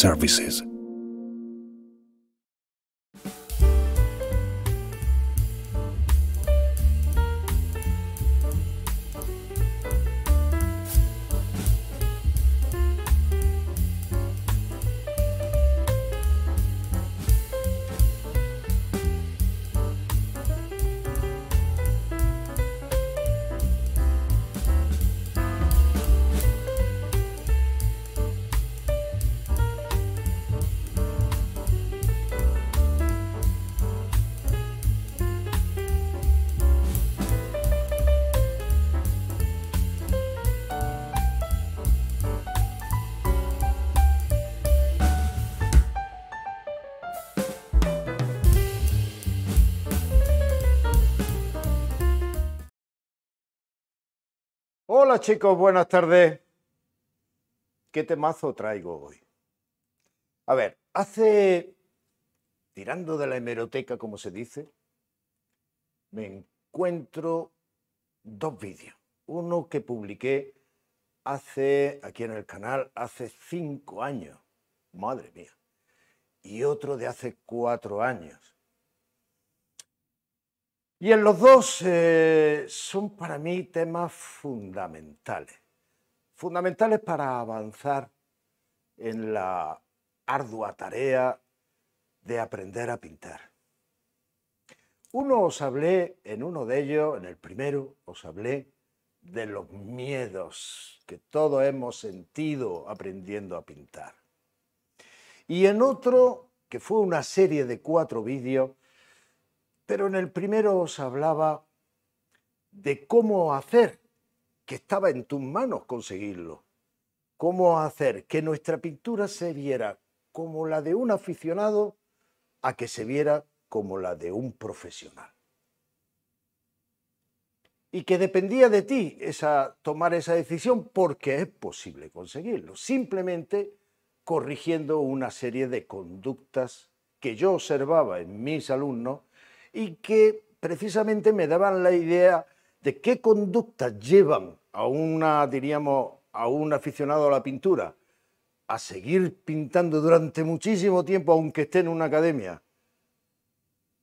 services chicos, buenas tardes. ¿Qué temazo traigo hoy? A ver, hace, tirando de la hemeroteca como se dice, me encuentro dos vídeos. Uno que publiqué hace, aquí en el canal, hace cinco años, madre mía, y otro de hace cuatro años. Y en los dos eh, son para mí temas fundamentales, fundamentales para avanzar en la ardua tarea de aprender a pintar. Uno os hablé, en uno de ellos, en el primero, os hablé de los miedos que todos hemos sentido aprendiendo a pintar. Y en otro, que fue una serie de cuatro vídeos, pero en el primero os hablaba de cómo hacer, que estaba en tus manos conseguirlo, cómo hacer que nuestra pintura se viera como la de un aficionado a que se viera como la de un profesional. Y que dependía de ti esa, tomar esa decisión porque es posible conseguirlo, simplemente corrigiendo una serie de conductas que yo observaba en mis alumnos y que precisamente me daban la idea de qué conductas llevan a una, diríamos, a un aficionado a la pintura a seguir pintando durante muchísimo tiempo, aunque esté en una academia,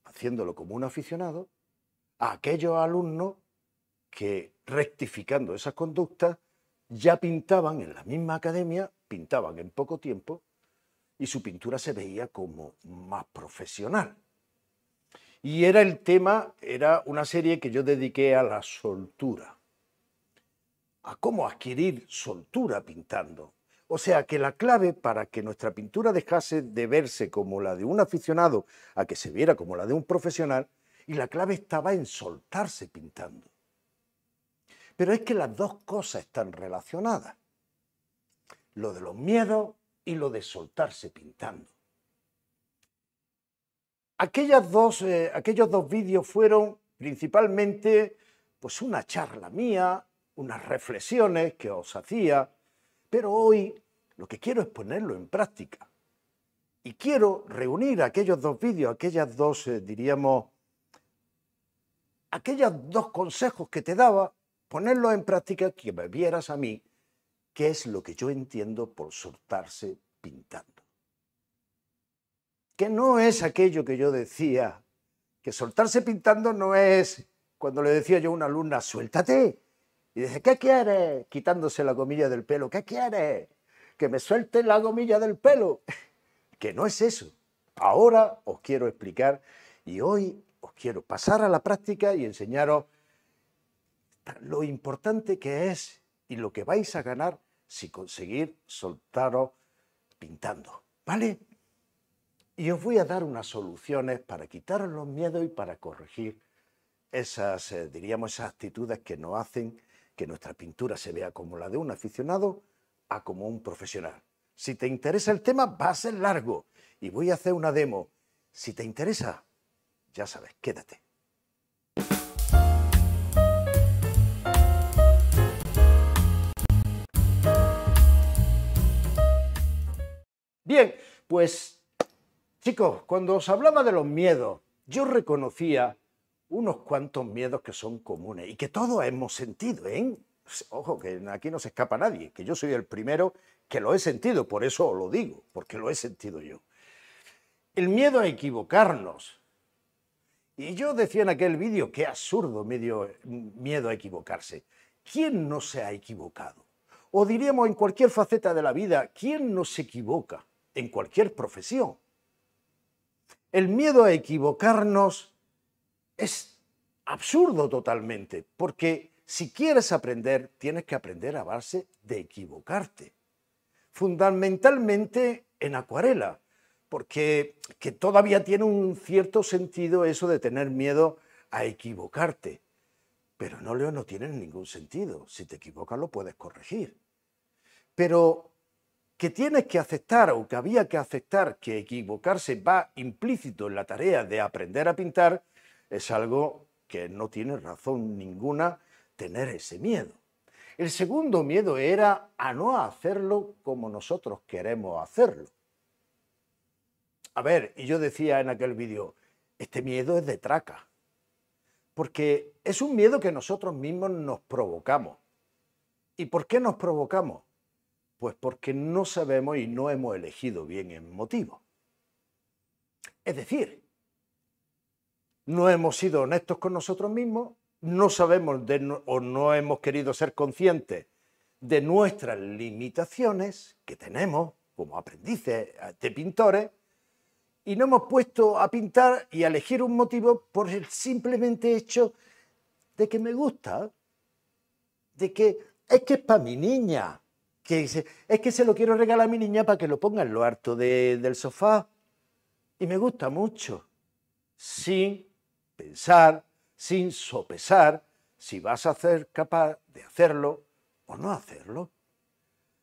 haciéndolo como un aficionado, a aquellos alumnos que, rectificando esas conductas, ya pintaban en la misma academia, pintaban en poco tiempo, y su pintura se veía como más profesional. Y era el tema, era una serie que yo dediqué a la soltura, a cómo adquirir soltura pintando. O sea que la clave para que nuestra pintura dejase de verse como la de un aficionado a que se viera como la de un profesional, y la clave estaba en soltarse pintando. Pero es que las dos cosas están relacionadas. Lo de los miedos y lo de soltarse pintando. Aquellas dos, eh, aquellos dos vídeos fueron principalmente pues una charla mía, unas reflexiones que os hacía, pero hoy lo que quiero es ponerlo en práctica. Y quiero reunir aquellos dos vídeos, aquellas dos, eh, diríamos, aquellos dos consejos que te daba, ponerlos en práctica, que me vieras a mí, qué es lo que yo entiendo por soltarse pintando que no es aquello que yo decía, que soltarse pintando no es cuando le decía yo a una alumna, suéltate. Y dice, ¿qué quieres? Quitándose la gomilla del pelo, ¿qué quieres? Que me suelte la gomilla del pelo. que no es eso. Ahora os quiero explicar y hoy os quiero pasar a la práctica y enseñaros lo importante que es y lo que vais a ganar si conseguir soltaros pintando. ¿Vale? Y os voy a dar unas soluciones para quitar los miedos y para corregir esas, eh, diríamos, esas actitudes que nos hacen que nuestra pintura se vea como la de un aficionado a como un profesional. Si te interesa el tema, va a ser largo y voy a hacer una demo. Si te interesa, ya sabes, quédate. Bien, pues Chicos, cuando os hablaba de los miedos, yo reconocía unos cuantos miedos que son comunes y que todos hemos sentido, ¿eh? Ojo, que aquí no se escapa nadie, que yo soy el primero que lo he sentido, por eso os lo digo, porque lo he sentido yo. El miedo a equivocarnos. Y yo decía en aquel vídeo, qué absurdo medio, miedo a equivocarse. ¿Quién no se ha equivocado? O diríamos en cualquier faceta de la vida, ¿quién no se equivoca? En cualquier profesión. El miedo a equivocarnos es absurdo totalmente, porque si quieres aprender, tienes que aprender a base de equivocarte. Fundamentalmente en acuarela, porque que todavía tiene un cierto sentido eso de tener miedo a equivocarte. Pero no leo no tiene ningún sentido. Si te equivocas lo puedes corregir. Pero que tienes que aceptar o que había que aceptar que equivocarse va implícito en la tarea de aprender a pintar, es algo que no tiene razón ninguna tener ese miedo. El segundo miedo era a no hacerlo como nosotros queremos hacerlo. A ver, y yo decía en aquel vídeo, este miedo es de traca, porque es un miedo que nosotros mismos nos provocamos. ¿Y por qué nos provocamos? Pues porque no sabemos y no hemos elegido bien el motivo. Es decir, no hemos sido honestos con nosotros mismos, no sabemos o no hemos querido ser conscientes de nuestras limitaciones que tenemos como aprendices eh, de pintores y no hemos puesto a pintar y a elegir un motivo por el simplemente hecho de que me gusta, de que es que es para mi niña, que dice, es que se lo quiero regalar a mi niña para que lo ponga en lo harto del sofá. Y me gusta mucho. Sin pensar, sin sopesar, si vas a ser capaz de hacerlo o no hacerlo.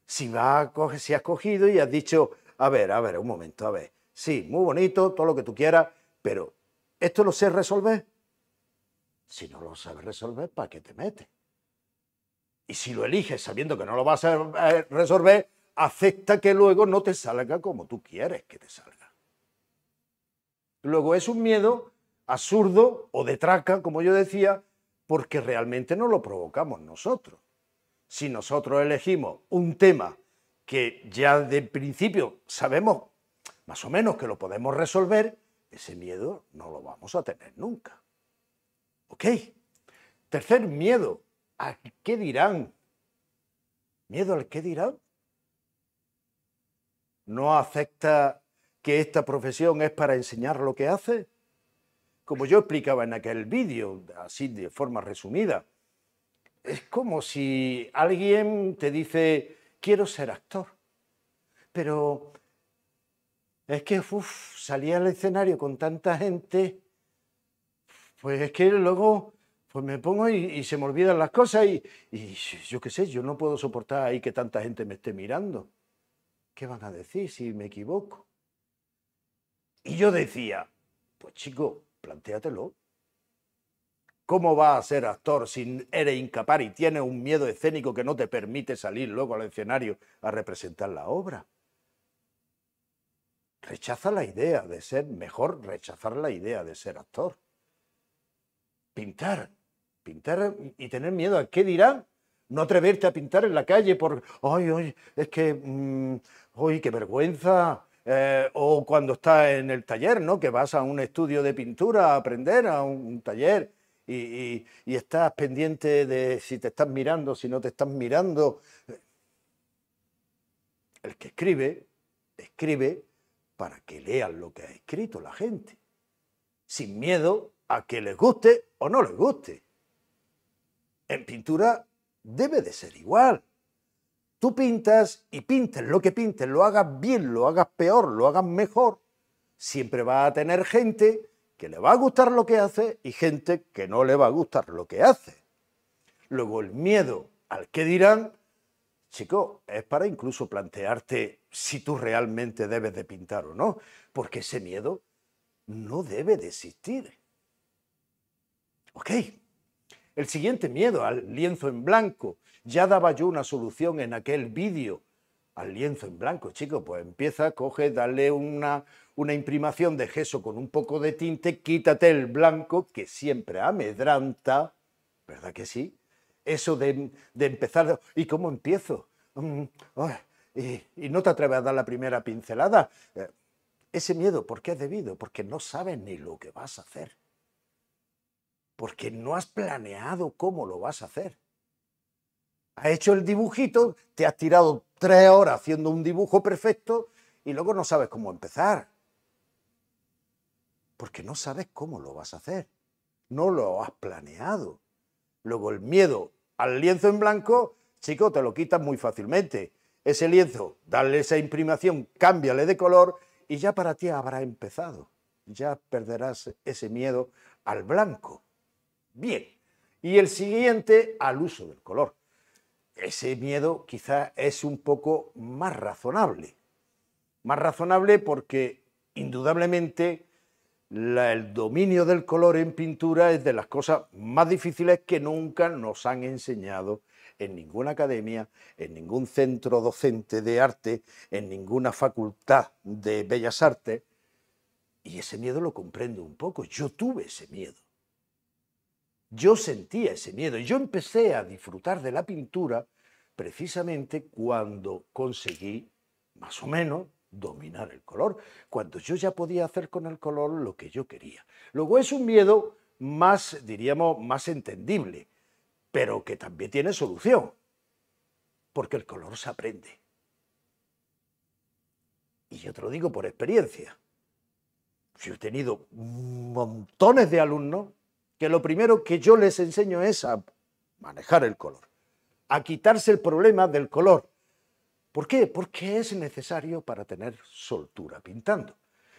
Si, va a si has cogido y has dicho, a ver, a ver, un momento, a ver. Sí, muy bonito, todo lo que tú quieras, pero ¿esto lo sé resolver? Si no lo sabes resolver, ¿para qué te metes? Y si lo eliges sabiendo que no lo vas a resolver, acepta que luego no te salga como tú quieres que te salga. Luego es un miedo absurdo o de traca, como yo decía, porque realmente no lo provocamos nosotros. Si nosotros elegimos un tema que ya de principio sabemos más o menos que lo podemos resolver, ese miedo no lo vamos a tener nunca. ¿Ok? Tercer miedo, ¿A qué dirán? ¿Miedo al qué dirán? ¿No acepta que esta profesión es para enseñar lo que hace? Como yo explicaba en aquel vídeo, así de forma resumida, es como si alguien te dice, quiero ser actor, pero es que salía al escenario con tanta gente, pues es que luego pues me pongo y, se me olvidan las cosas y, yo qué sé, yo no puedo soportar ahí que tanta gente me esté mirando. ¿Qué van a decir si me equivoco? Y yo decía, pues chico, plantéatelo. ¿Cómo va a ser actor si eres incapaz y tienes un miedo escénico que no te permite salir luego al escenario a representar la obra? Rechaza la idea de ser mejor, rechazar la idea de ser actor. Pintar, Pintar y tener miedo a qué dirán. No atreverte a pintar en la calle por, ay, ay, es que, mm, ay, qué vergüenza. Eh, o cuando estás en el taller, ¿no? Que vas a un estudio de pintura a aprender, a un, taller, y, estás pendiente de si te estás mirando, si no te estás mirando. El que escribe, escribe para que lean lo que ha escrito la gente, sin miedo a que les guste o no les guste. En pintura debe de ser igual. Tú pintas y pintes lo que pintes, lo hagas bien, lo hagas peor, lo hagas mejor, siempre va a tener gente que le va a gustar lo que hace y gente que no le va a gustar lo que hace. Luego el miedo al que dirán, chico, es para incluso plantearte si tú realmente debes de pintar o no, porque ese miedo no debe de existir. ¿Ok? El siguiente miedo, al lienzo en blanco. Ya daba yo una solución en aquel vídeo. Al lienzo en blanco, chico, pues empieza, coge, dale una, una imprimación de gesso con un poco de tinte, quítate el blanco, que siempre amedranta, ¿verdad que sí? Eso de, empezar, ¿y cómo empiezo? Mm, y, y, no te atreves a dar la primera pincelada. Eh, ese miedo, ¿por qué es debido? Porque no sabes ni lo que vas a hacer porque no has planeado cómo lo vas a hacer. Has hecho el dibujito, te has tirado tres horas haciendo un dibujo perfecto y luego no sabes cómo empezar. Porque no sabes cómo lo vas a hacer. No lo has planeado. Luego el miedo al lienzo en blanco, chico, te lo quitas muy fácilmente. Ese lienzo, dale esa imprimación, cámbiale de color y ya para ti habrá empezado. Ya perderás ese miedo al blanco bien. Y el siguiente al uso del color. Ese miedo quizás es un poco más razonable. Más razonable porque indudablemente el dominio del color en pintura es de las cosas más difíciles que nunca nos han enseñado en ninguna academia, en ningún centro docente de arte, en ninguna facultad de bellas artes. Y ese miedo lo comprendo un poco. Yo tuve ese miedo. Yo sentía ese miedo y yo empecé a disfrutar de la pintura precisamente cuando conseguí, más o menos, dominar el color, cuando yo ya podía hacer con el color lo que yo quería. Luego es un miedo más, diríamos, más entendible, pero que también tiene solución, porque el color se aprende. Y yo te lo digo por experiencia. Yo he tenido montones de alumnos lo primero que yo les enseño es a manejar el color, a quitarse el problema del color. ¿Por qué? Porque es necesario para tener soltura pintando.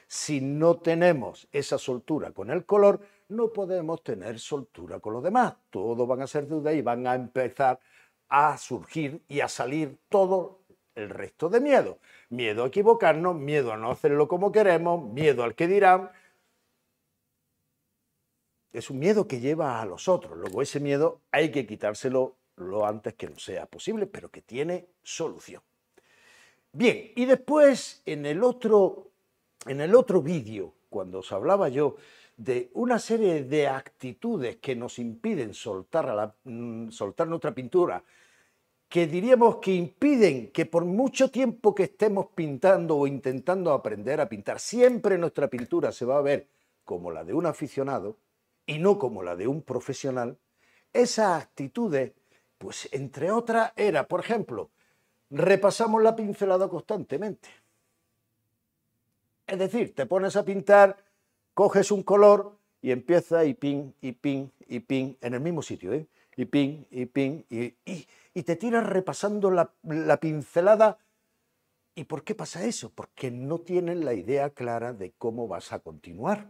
Si no tenemos esa soltura con el color, no podemos tener soltura con lo demás. Todo van a ser duda y van a empezar a surgir y a salir todo el resto de miedo. Miedo a equivocarnos, miedo a no hacerlo como queremos, miedo al que dirán, es un miedo que lleva a los otros. Luego ese miedo hay que quitárselo lo antes que no sea posible, pero que tiene solución. Bien, y después en el otro, en el otro vídeo, cuando os hablaba yo de una serie de actitudes que nos impiden soltar, mm, soltar nuestra pintura, que diríamos que impiden que por mucho tiempo que estemos pintando o intentando aprender a pintar, siempre nuestra pintura se va a ver como la de un aficionado, y no como la de un profesional, esas actitudes, pues entre otras, era, por ejemplo, repasamos la pincelada constantemente. Es decir, te pones a pintar, coges un color y empieza y pin, y pin, y pin, en el mismo sitio, ¿eh? y pin, y pin, y, y, te tiras repasando la, la pincelada. ¿Y por qué pasa eso? Porque no tienen la idea clara de cómo vas a continuar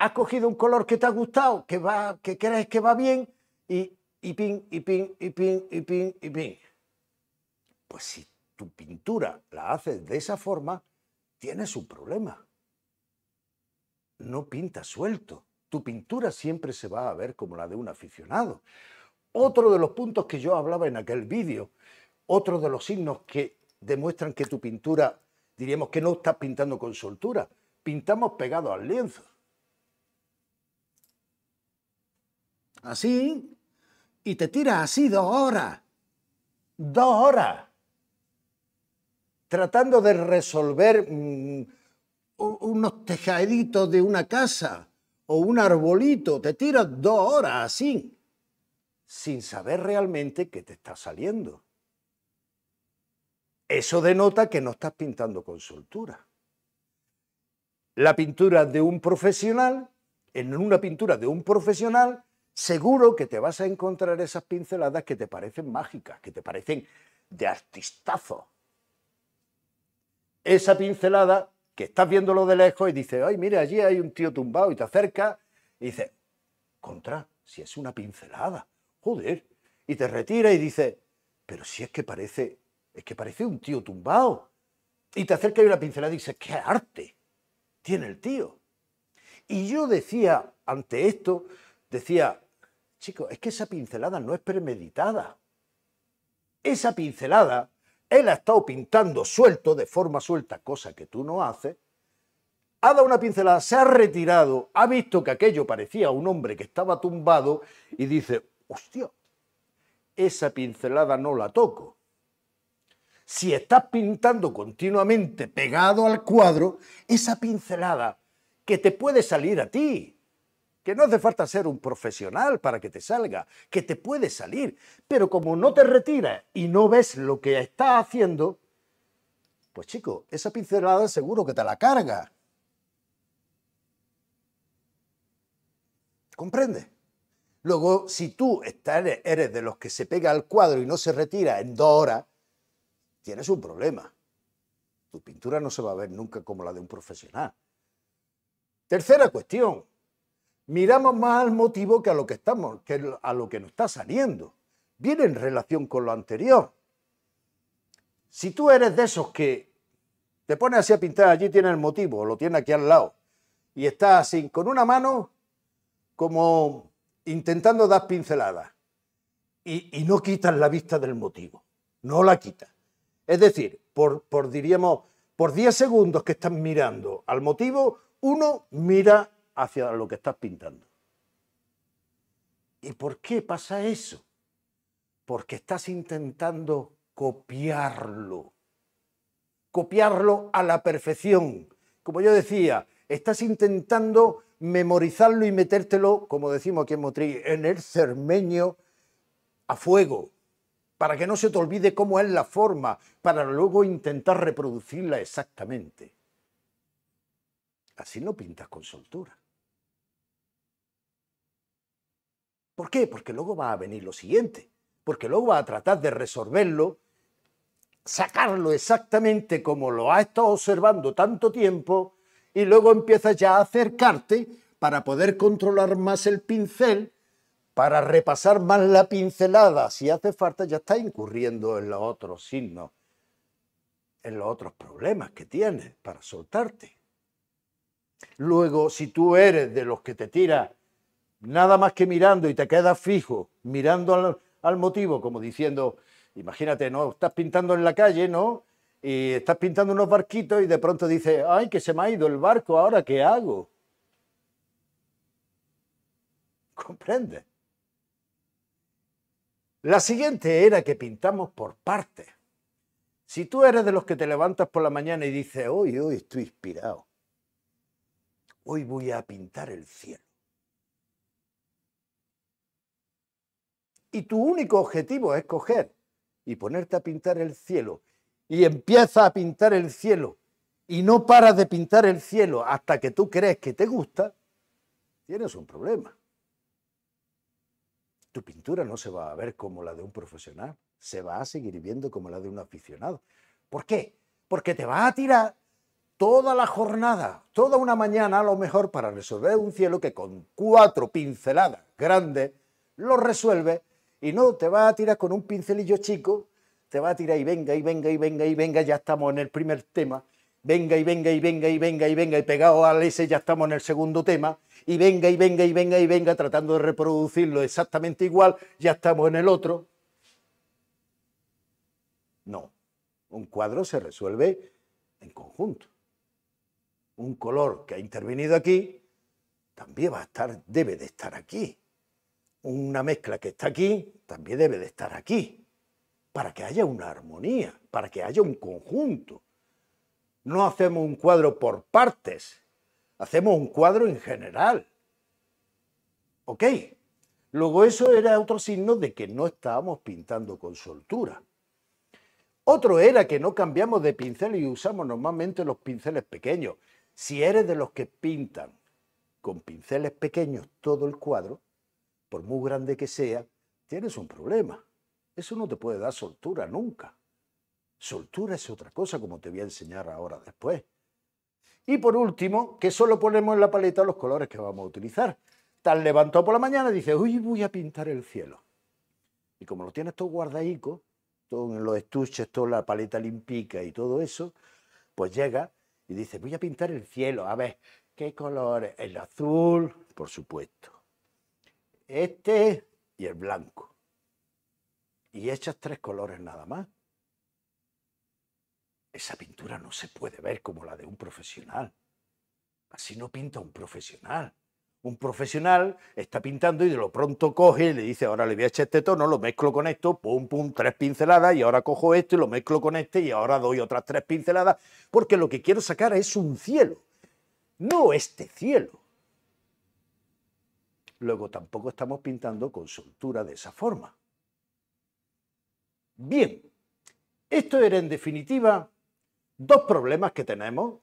has cogido un color que te ha gustado, que, va, que crees que va bien, y, y pin, y pin, y pin, y pin, y pin. Pues si tu pintura la haces de esa forma, tienes un problema. No pinta suelto. Tu pintura siempre se va a ver como la de un aficionado. Otro de los puntos que yo hablaba en aquel vídeo, otro de los signos que demuestran que tu pintura, diríamos que no estás pintando con soltura, pintamos pegado al lienzo. así, y te tiras así dos horas. Dos horas. Tratando de resolver mm, unos tejaditos de una casa o un arbolito, te tiras dos horas así, sin saber realmente qué te está saliendo. Eso denota que no estás pintando con soltura. La pintura de un profesional, en una pintura de un profesional, seguro que te vas a encontrar esas pinceladas que te parecen mágicas, que te parecen de artistazo. Esa pincelada que estás viéndolo de lejos y dices, ay, mire, allí hay un tío tumbado y te acerca y dices, contra, si es una pincelada, joder. Y te retira y dice, pero si es que parece, es que parece un tío tumbado. Y te acerca y una pincelada y dices, qué arte tiene el tío. Y yo decía, ante esto, decía, Chicos, es que esa pincelada no es premeditada. Esa pincelada, él ha estado pintando suelto, de forma suelta, cosa que tú no haces, ha dado una pincelada, se ha retirado, ha visto que aquello parecía un hombre que estaba tumbado y dice, hostia, esa pincelada no la toco. Si estás pintando continuamente pegado al cuadro, esa pincelada que te puede salir a ti, que no hace falta ser un profesional para que te salga, que te puede salir, pero como no te retiras y no ves lo que está haciendo, pues chico, esa pincelada seguro que te la carga. ¿Comprende? Luego, si tú eres de los que se pega al cuadro y no se retira en dos horas, tienes un problema. Tu pintura no se va a ver nunca como la de un profesional. Tercera cuestión, miramos más al motivo que a lo que estamos, que a lo que nos está saliendo. Viene en relación con lo anterior. Si tú eres de esos que te pones así a pintar, allí tiene el motivo, lo tiene aquí al lado, y está así, con una mano como intentando dar pinceladas, y, no quitas la vista del motivo, no la quitas. Es decir, por, diríamos, por 10 segundos que estás mirando al motivo, uno mira hacia lo que estás pintando. ¿Y por qué pasa eso? Porque estás intentando copiarlo, copiarlo a la perfección. Como yo decía, estás intentando memorizarlo y metértelo, como decimos aquí en Motril, en el cermeño a fuego, para que no se te olvide cómo es la forma, para luego intentar reproducirla exactamente. Así no pintas con soltura. ¿Por qué? Porque luego va a venir lo siguiente, porque luego va a tratar de resolverlo, sacarlo exactamente como lo ha estado observando tanto tiempo y luego empiezas ya a acercarte para poder controlar más el pincel, para repasar más la pincelada. Si hace falta ya está incurriendo en los otros signos, en los otros problemas que tienes para soltarte. Luego, si tú eres de los que te tira nada más que mirando y te quedas fijo, mirando al, motivo, como diciendo, imagínate, ¿no? Estás pintando en la calle, ¿no? Y estás pintando unos barquitos y de pronto dices, ay, que se me ha ido el barco, ahora qué hago. ¿Comprende? La siguiente era que pintamos por partes. Si tú eres de los que te levantas por la mañana y dices, hoy, hoy estoy inspirado, hoy voy a pintar el cielo. y tu único objetivo es coger y ponerte a pintar el cielo. Y empieza a pintar el cielo y no paras de pintar el cielo hasta que tú crees que te gusta, tienes un problema. Tu pintura no se va a ver como la de un profesional, se va a seguir viendo como la de un aficionado. ¿Por qué? Porque te va a tirar toda la jornada, toda una mañana a lo mejor para resolver un cielo que con cuatro pinceladas grandes lo resuelve y no, te va a tirar con un pincelillo chico, te va a tirar y venga, y venga, y venga, y venga, ya estamos en el primer tema. Venga y venga y venga y venga y venga y pegado al ese ya estamos en el segundo tema y venga y venga y venga y venga tratando de reproducirlo exactamente igual ya estamos en el otro. No, un cuadro se resuelve en conjunto. Un color que ha intervenido aquí también va a estar, debe de estar aquí una mezcla que está aquí también debe de estar aquí, para que haya una armonía, para que haya un conjunto. No hacemos un cuadro por partes, hacemos un cuadro en general. ¿Ok? Luego eso era otro signo de que no estábamos pintando con soltura. Otro era que no cambiamos de pincel y usamos normalmente los pinceles pequeños. Si eres de los que pintan con pinceles pequeños todo el cuadro, por muy grande que sea, tienes un problema. Eso no te puede dar soltura nunca. Soltura es otra cosa, como te voy a enseñar ahora después. Y por último, que solo ponemos en la paleta los colores que vamos a utilizar. Tal levantado por la mañana, dice, uy, voy a pintar el cielo. Y como lo tienes todo guardaico, todo en los estuches, toda la paleta limpica y todo eso, pues llega y dice, voy a pintar el cielo, a ver, ¿qué colores? El azul, por supuesto este y el blanco. Y echas tres colores nada más. Esa pintura no se puede ver como la de un profesional. Así no pinta un profesional. Un profesional está pintando y de lo pronto coge y le dice, ahora le voy a echar este tono, lo mezclo con esto, pum, pum, tres pinceladas y ahora cojo esto y lo mezclo con este y ahora doy otras tres pinceladas, porque lo que quiero sacar es un cielo, no este cielo. Luego tampoco estamos pintando con soltura de esa forma. Bien, esto era en definitiva dos problemas que tenemos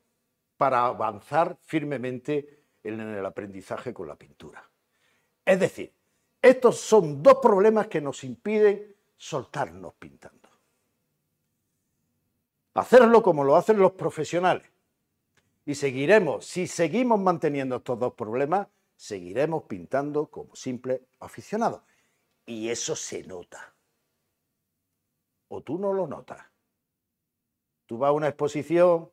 para avanzar firmemente en el aprendizaje con la pintura. Es decir, estos son dos problemas que nos impiden soltarnos pintando. Hacerlo como lo hacen los profesionales. Y seguiremos, si seguimos manteniendo estos dos problemas, seguiremos pintando como simples aficionados. Y eso se nota. O tú no lo notas. Tú vas a una exposición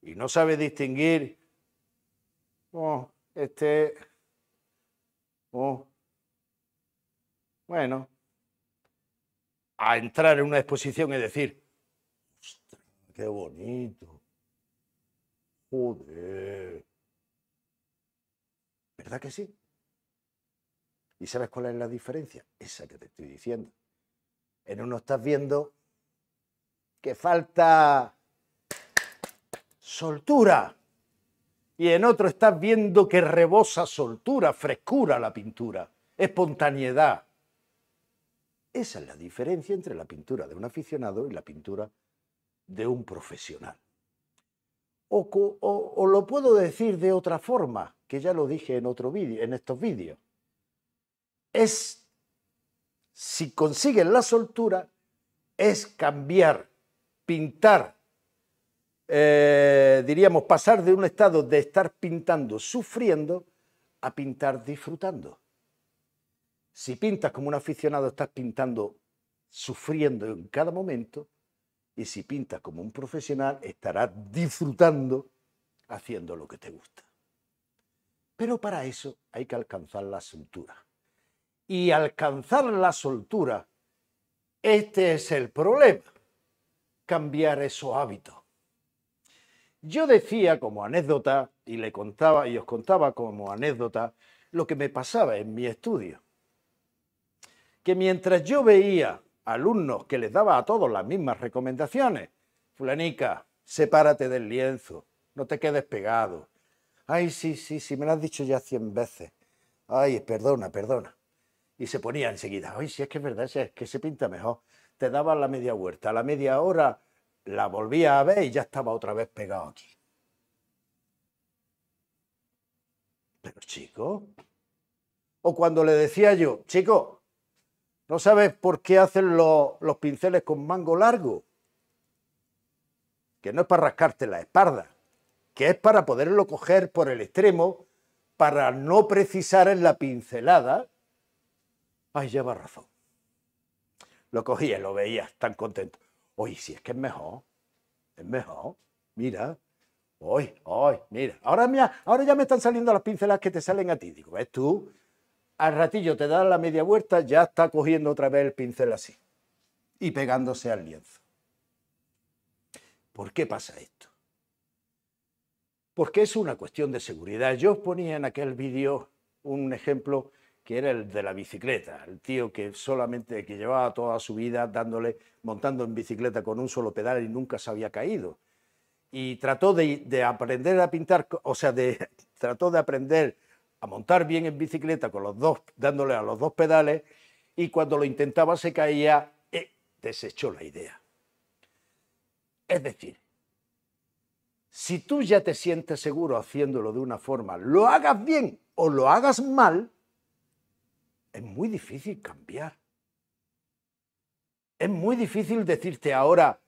y no sabes distinguir, oh, este, oh, bueno, a entrar en una exposición y decir, qué bonito, joder, ¿Verdad que sí? ¿Y sabes cuál es la diferencia? Esa que te estoy diciendo. En uno estás viendo que falta soltura y en otro estás viendo que rebosa soltura, frescura la pintura, espontaneidad. Esa es la diferencia entre la pintura de un aficionado y la pintura de un profesional. O, lo puedo decir de otra forma, que ya lo dije en, otro video, en estos vídeos. Es, si consiguen la soltura, es cambiar, pintar, eh, diríamos, pasar de un estado de estar pintando sufriendo a pintar disfrutando. Si pintas como un aficionado, estás pintando sufriendo en cada momento, y si pintas como un profesional, estarás disfrutando haciendo lo que te gusta. Pero para eso hay que alcanzar la soltura. Y alcanzar la soltura, este es el problema, cambiar esos hábitos. Yo decía como anécdota, y le contaba, y os contaba como anécdota, lo que me pasaba en mi estudio. Que mientras yo veía alumnos que les daba a todos las mismas recomendaciones. Fulanica, sepárate del lienzo, no te quedes pegado. Ay, sí, sí, sí, me lo has dicho ya cien veces. Ay, perdona, perdona. Y se ponía enseguida, ay, sí es que es verdad, es que se pinta mejor. Te daba la media vuelta, a la media hora la volvía a ver y ya estaba otra vez pegado aquí. Pero chico, o cuando le decía yo, chico, ¿No sabes por qué hacen los, pinceles con mango largo? Que no es para rascarte la espalda, que es para poderlo coger por el extremo, para no precisar en la pincelada. Ahí lleva razón. Lo cogía, lo veía, tan contento. Oye, si es que es mejor, es mejor. Mira, hoy, hoy, mira. Ahora, mira, ahora ya me están saliendo las pinceladas que te salen a ti. Digo, ¿ves tú? al ratillo te da la media vuelta, ya está cogiendo otra vez el pincel así y pegándose al lienzo. ¿Por qué pasa esto? Porque es una cuestión de seguridad. Yo os ponía en aquel vídeo un ejemplo que era el de la bicicleta, el tío que solamente que llevaba toda su vida dándole montando en bicicleta con un solo pedal y nunca se había caído. Y trató de, aprender a pintar, o sea, de, trató de aprender a montar bien en bicicleta con los dos, dándole a los dos pedales y cuando lo intentaba se caía, y eh, desechó la idea. Es decir, si tú ya te sientes seguro haciéndolo de una forma, lo hagas bien o lo hagas mal, es muy difícil cambiar. Es muy difícil decirte ahora,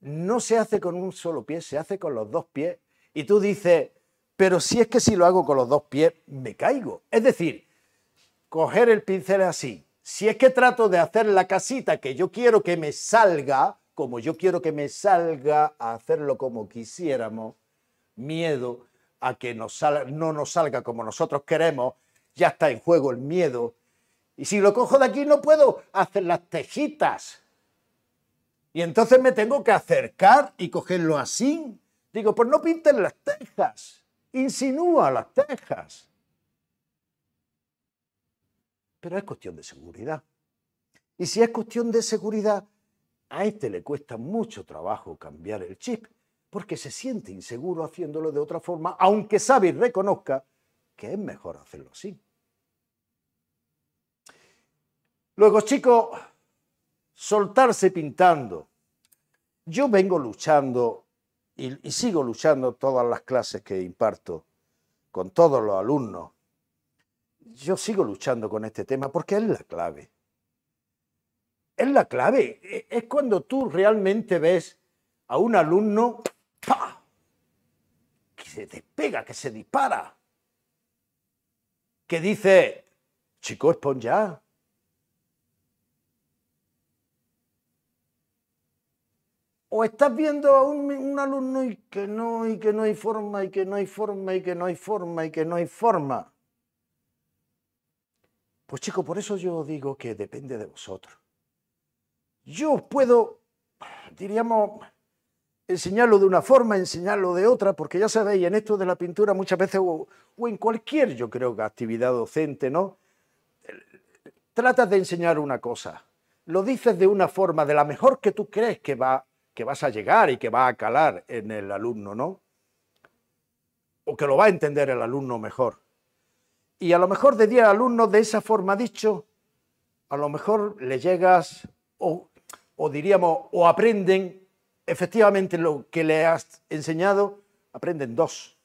no se hace con un solo pie, se hace con los dos pies. Y tú dices, pero si es que si lo hago con los dos pies, me caigo. Es decir, coger el pincel así. Si es que trato de hacer la casita que yo quiero que me salga, como yo quiero que me salga a hacerlo como quisiéramos, miedo a que no nos salga como nosotros queremos, ya está en juego el miedo. Y si lo cojo de aquí no puedo hacer las tejitas. Y entonces me tengo que acercar y cogerlo así. Digo, pues no pinten las tejas insinúa las tejas. Pero es cuestión de seguridad. Y si es cuestión de seguridad, a este le cuesta mucho trabajo cambiar el chip, porque se siente inseguro haciéndolo de otra forma, aunque sabe y reconozca que es mejor hacerlo así. Luego, chicos, soltarse pintando. Yo vengo luchando y, sigo luchando todas las clases que imparto con todos los alumnos. Yo sigo luchando con este tema porque es la clave. Es la clave. E, es cuando tú realmente ves a un alumno que se despega, que se dispara, que dice, chicos pon ya, o estás viendo a un, alumno y que no, y que no hay forma, y que no hay forma, y que no hay forma, y que no hay forma. Pues chico, por eso yo digo que depende de vosotros. Yo puedo, diríamos, enseñarlo de una forma, enseñarlo de otra, porque ya sabéis, en esto de la pintura muchas veces, o, en cualquier, yo creo que actividad docente, ¿no? Tratas de enseñar una cosa, lo dices de una forma, de la mejor que tú crees que va que vas a llegar y que va a calar en el alumno, ¿no? O que lo va a entender el alumno mejor. Y a lo mejor de día al alumno, de esa forma dicho, a lo mejor le llegas o, o diríamos, o aprenden efectivamente lo que le has enseñado, aprenden dos.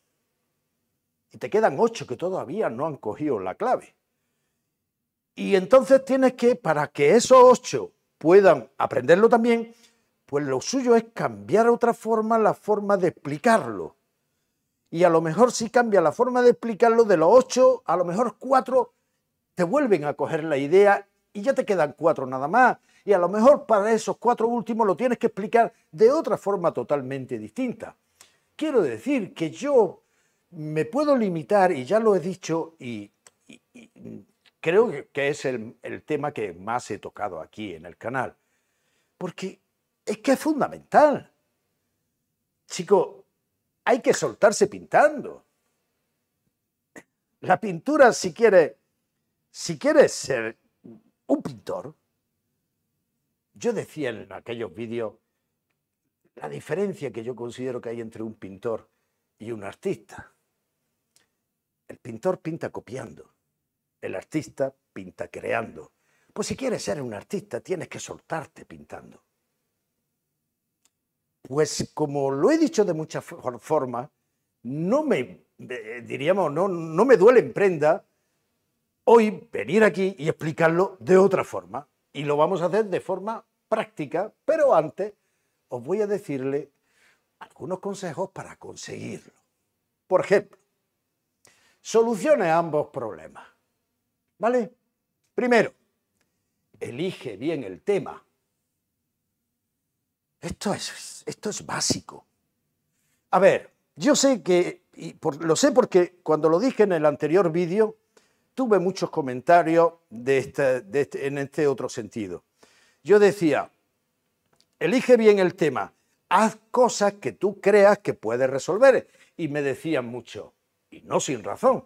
Y te quedan ocho que todavía no han cogido la clave. Y entonces tienes que, para que esos ocho puedan aprenderlo también, pues lo suyo es cambiar a otra forma la forma de explicarlo. Y a lo mejor si cambia la forma de explicarlo de los ocho, a lo mejor cuatro te vuelven a coger la idea y ya te quedan cuatro nada más. Y a lo mejor para esos cuatro últimos lo tienes que explicar de otra forma totalmente distinta. Quiero decir que yo me puedo limitar, y ya lo he dicho, y, creo que es el, el tema que más he tocado aquí en el canal, porque es que es fundamental. Chico, hay que soltarse pintando. La pintura, si quieres, si quieres ser un pintor, yo decía en aquellos vídeos la diferencia que yo considero que hay entre un pintor y un artista. El pintor pinta copiando, el artista pinta creando. Pues si quieres ser un artista, tienes que soltarte pintando. Pues como lo he dicho de muchas formas, no me, diríamos, no, me duele en prenda hoy venir aquí y explicarlo de otra forma. Y lo vamos a hacer de forma práctica, pero antes os voy a decirle algunos consejos para conseguirlo. Por ejemplo, solucione ambos problemas. ¿Vale? Primero, elige bien el tema. Esto es, esto es básico. A ver, yo sé que, lo sé porque cuando lo dije en el anterior vídeo, tuve muchos comentarios de este, este, en este otro sentido. Yo decía, elige bien el tema, haz cosas que tú creas que puedes resolver. Y me decían mucho, y no sin razón,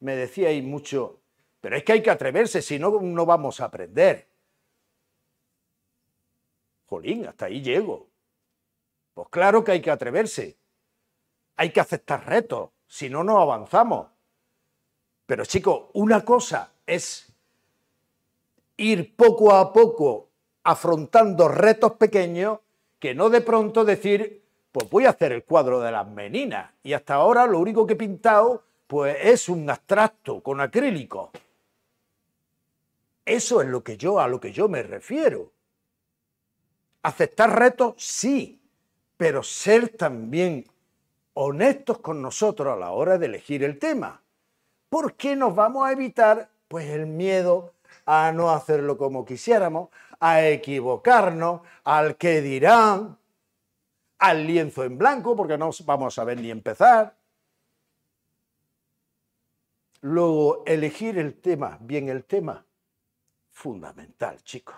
me decíais mucho, pero es que hay que atreverse, si no, no vamos a aprender. Jolín, hasta ahí llego. Pues claro que hay que atreverse. Hay que aceptar retos, si no, no avanzamos. Pero chicos, una cosa es ir poco a poco afrontando retos pequeños que no de pronto decir, pues voy a hacer el cuadro de las meninas. Y hasta ahora lo único que he pintado pues es un abstracto con acrílico. Eso es lo que yo a lo que yo me refiero. Aceptar retos, sí, pero ser también honestos con nosotros a la hora de elegir el tema. ¿Por qué nos vamos a evitar pues el miedo a no hacerlo como quisiéramos, a equivocarnos, al que dirán, al lienzo en blanco, porque no vamos a saber ni empezar. Luego, elegir el tema, bien el tema, fundamental, chicos.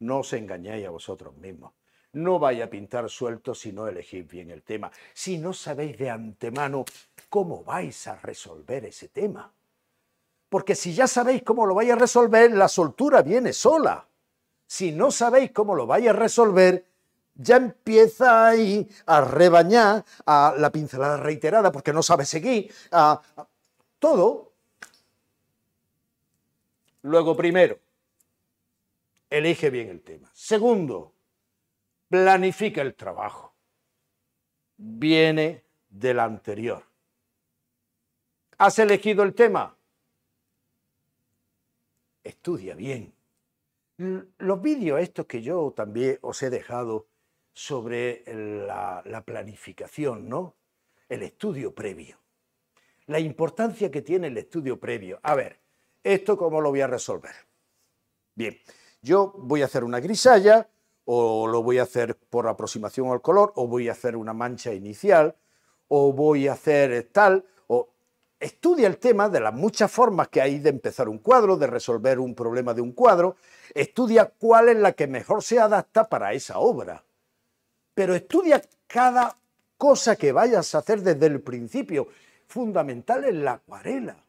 No os engañáis a vosotros mismos. No vaya a pintar suelto si no elegís bien el tema, si no sabéis de antemano cómo vais a resolver ese tema. Porque si ya sabéis cómo lo vais a resolver, la soltura viene sola. Si no sabéis cómo lo vais a resolver, ya empieza ahí a rebañar a la pincelada reiterada porque no sabe seguir, a todo. Luego, primero, elige bien el tema. Segundo, planifica el trabajo. Viene del anterior. ¿Has elegido el tema? Estudia bien. Los vídeos estos que yo también os he dejado sobre la, planificación, ¿no? El estudio previo. La importancia que tiene el estudio previo. A ver, ¿esto cómo lo voy a resolver? Bien, yo voy a hacer una grisalla, o lo voy a hacer por aproximación al color, o voy a hacer una mancha inicial, o voy a hacer tal, o estudia el tema de las muchas formas que hay de empezar un cuadro, de resolver un problema de un cuadro, estudia cuál es la que mejor se adapta para esa obra. Pero estudia cada cosa que vayas a hacer desde el principio. Fundamental es la acuarela,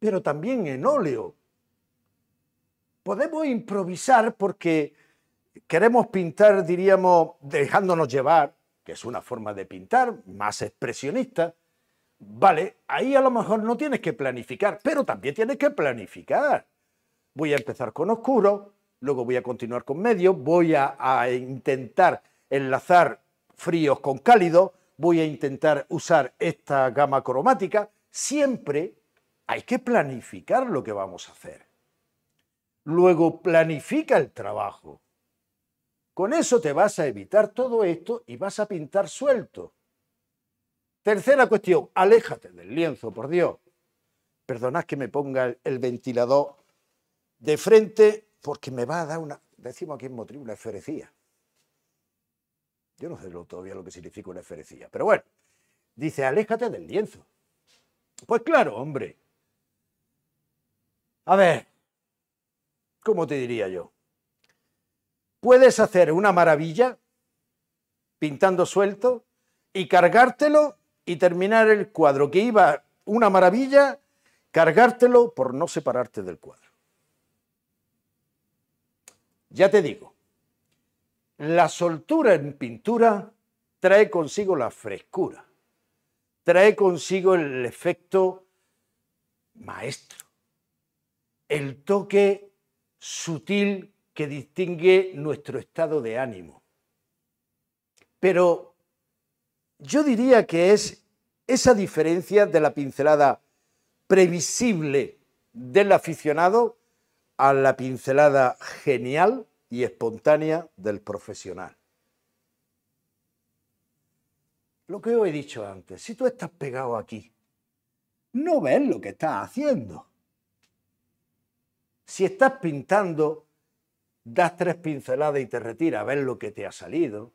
pero también en óleo podemos improvisar porque queremos pintar, diríamos, dejándonos llevar, que es una forma de pintar más expresionista. Vale, ahí a lo mejor no tienes que planificar, pero también tienes que planificar. Voy a empezar con oscuro, luego voy a continuar con medio, voy a, intentar enlazar fríos con cálidos, voy a intentar usar esta gama cromática. Siempre hay que planificar lo que vamos a hacer. Luego planifica el trabajo. Con eso te vas a evitar todo esto y vas a pintar suelto. Tercera cuestión, aléjate del lienzo, por Dios. Perdonad que me ponga el ventilador de frente porque me va a dar una, decimos aquí en Motril, una esferecía. Yo no sé todavía lo que significa una esferecía, pero bueno, dice, aléjate del lienzo. Pues claro, hombre. A ver, ¿cómo te diría yo? Puedes hacer una maravilla pintando suelto y cargártelo y terminar el cuadro que iba una maravilla, cargártelo por no separarte del cuadro. Ya te digo, la soltura en pintura trae consigo la frescura, trae consigo el efecto maestro, el toque sutil que distingue nuestro estado de ánimo. Pero yo diría que es esa diferencia de la pincelada previsible del aficionado a la pincelada genial y espontánea del profesional. Lo que os he dicho antes, si tú estás pegado aquí, no ves lo que estás haciendo. Si estás pintando, das tres pinceladas y te retiras a ver lo que te ha salido,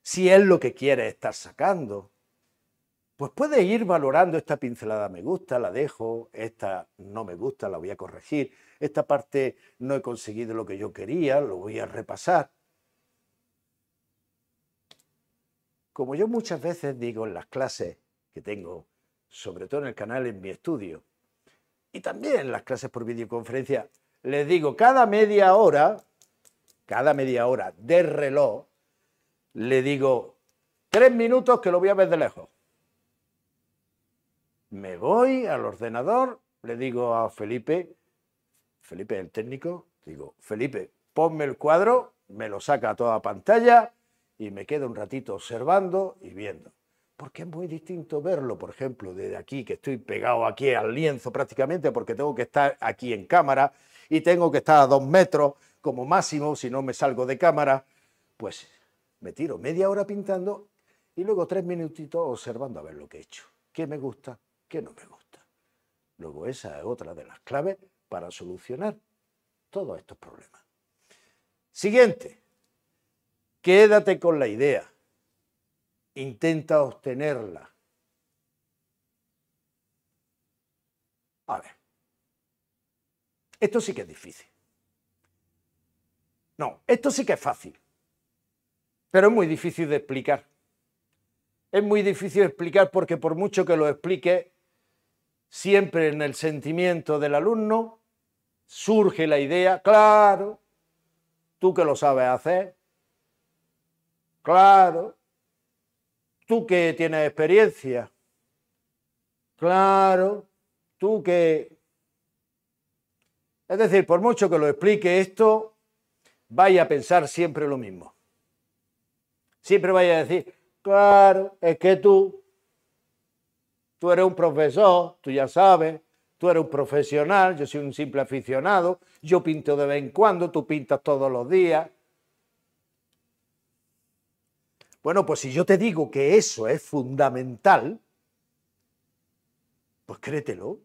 si es lo que quieres estar sacando. Pues puedes ir valorando esta pincelada me gusta, la dejo, esta no me gusta, la voy a corregir, esta parte no he conseguido lo que yo quería, lo voy a repasar. Como yo muchas veces digo en las clases que tengo, sobre todo en el canal, en mi estudio, y también en las clases por videoconferencia, le digo, cada media hora, cada media hora de reloj, le digo, tres minutos que lo voy a ver de lejos. Me voy al ordenador, le digo a Felipe, Felipe el técnico, digo, Felipe, ponme el cuadro, me lo saca a toda pantalla y me quedo un ratito observando y viendo. Porque es muy distinto verlo, por ejemplo, desde aquí, que estoy pegado aquí al lienzo prácticamente, porque tengo que estar aquí en cámara, y tengo que estar a dos metros como máximo, si no me salgo de cámara, pues me tiro media hora pintando y luego tres minutitos observando a ver lo que he hecho, qué me gusta, qué no me gusta. Luego esa es otra de las claves para solucionar todos estos problemas. Siguiente, quédate con la idea, intenta obtenerla. A ver, esto sí que es difícil. No, esto sí que es fácil, pero es muy difícil de explicar. Es muy difícil de explicar porque por mucho que lo explique, siempre en el sentimiento del alumno surge la idea, claro, tú que lo sabes hacer, claro, tú que tienes experiencia, claro, tú que es decir, por mucho que lo explique esto, vaya a pensar siempre lo mismo. Siempre vaya a decir, claro, es que tú, tú eres un profesor, tú ya sabes, tú eres un profesional, yo soy un simple aficionado, yo pinto de vez en cuando, tú pintas todos los días. Bueno, pues si yo te digo que eso es fundamental, pues créetelo,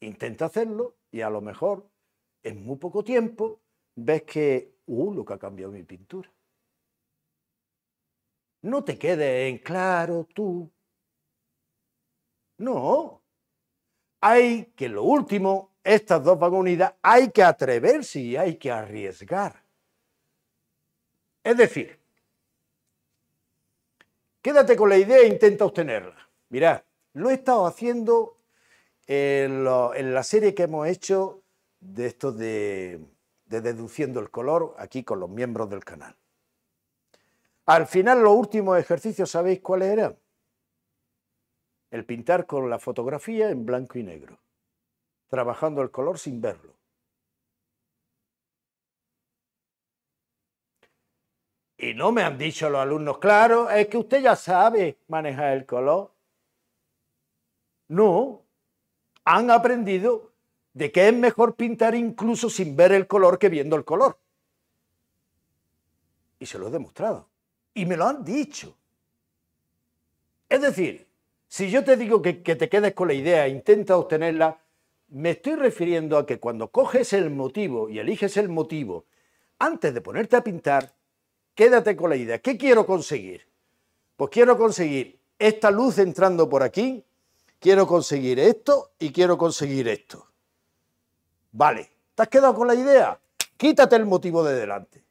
intenta hacerlo y a lo mejor en muy poco tiempo ves que, uh, lo que ha cambiado mi pintura. No te quedes en claro tú. No. Hay que lo último, estas dos van unidas, hay que atreverse y hay que arriesgar. Es decir, quédate con la idea e intenta obtenerla. Mirad, lo he estado haciendo en la serie que hemos hecho de esto de, de deduciendo el color aquí con los miembros del canal. Al final, los últimos ejercicios, ¿sabéis cuáles eran? El pintar con la fotografía en blanco y negro, trabajando el color sin verlo. Y no me han dicho los alumnos, claro, es que usted ya sabe manejar el color. No, han aprendido de que es mejor pintar incluso sin ver el color que viendo el color. Y se lo he demostrado. Y me lo han dicho. Es decir, si yo te digo que, te quedes con la idea e intenta obtenerla, me estoy refiriendo a que cuando coges el motivo y eliges el motivo, antes de ponerte a pintar, quédate con la idea. ¿Qué quiero conseguir? Pues quiero conseguir esta luz entrando por aquí, quiero conseguir esto y quiero conseguir esto. Vale, ¿te has quedado con la idea? Quítate el motivo de delante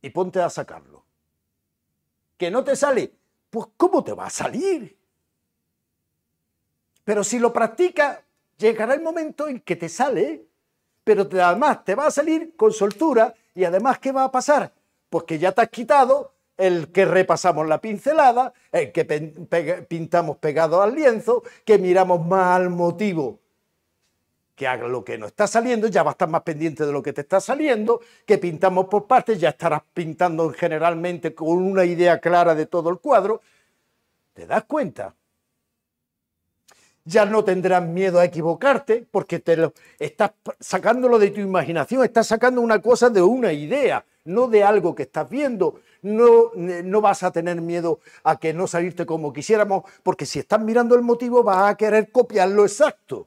y ponte a sacarlo. ¿Que no te sale? Pues ¿cómo te va a salir? Pero si lo practicas, llegará el momento en que te sale, pero además te va a salir con soltura y además ¿qué va a pasar? Pues que ya te has quitado el que repasamos la pincelada, el que pintamos pegado al lienzo, que miramos más al motivo que haga lo que no está saliendo, ya va a estar más pendiente de lo que te está saliendo, que pintamos por partes, ya estarás pintando generalmente con una idea clara de todo el cuadro. ¿Te das cuenta? Ya no tendrás miedo a equivocarte porque te lo, estás sacándolo de tu imaginación, estás sacando una cosa de una idea, no de algo que estás viendo. No, no vas a tener miedo a que no salirte como quisiéramos, porque si estás mirando el motivo vas a querer copiarlo exacto.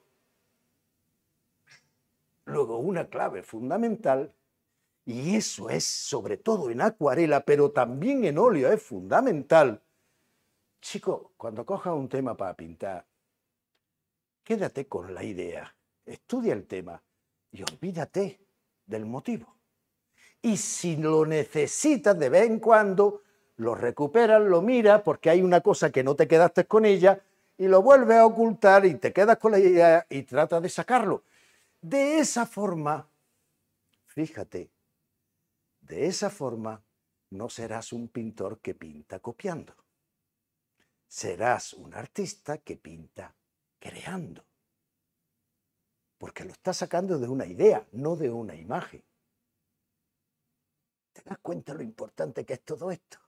Luego, una clave fundamental, y eso es sobre todo en acuarela, pero también en óleo es fundamental. Chico, cuando cojas un tema para pintar, quédate con la idea, estudia el tema y olvídate del motivo. Y si lo necesitas de vez en cuando, lo recuperas, lo miras, porque hay una cosa que no te quedaste con ella, y lo vuelves a ocultar y te quedas con la idea y trata de sacarlo. De esa forma, fíjate, de esa forma no serás un pintor que pinta copiando. Serás un artista que pinta creando. Porque lo estás sacando de una idea, no de una imagen. ¿Te das cuenta lo importante que es todo esto?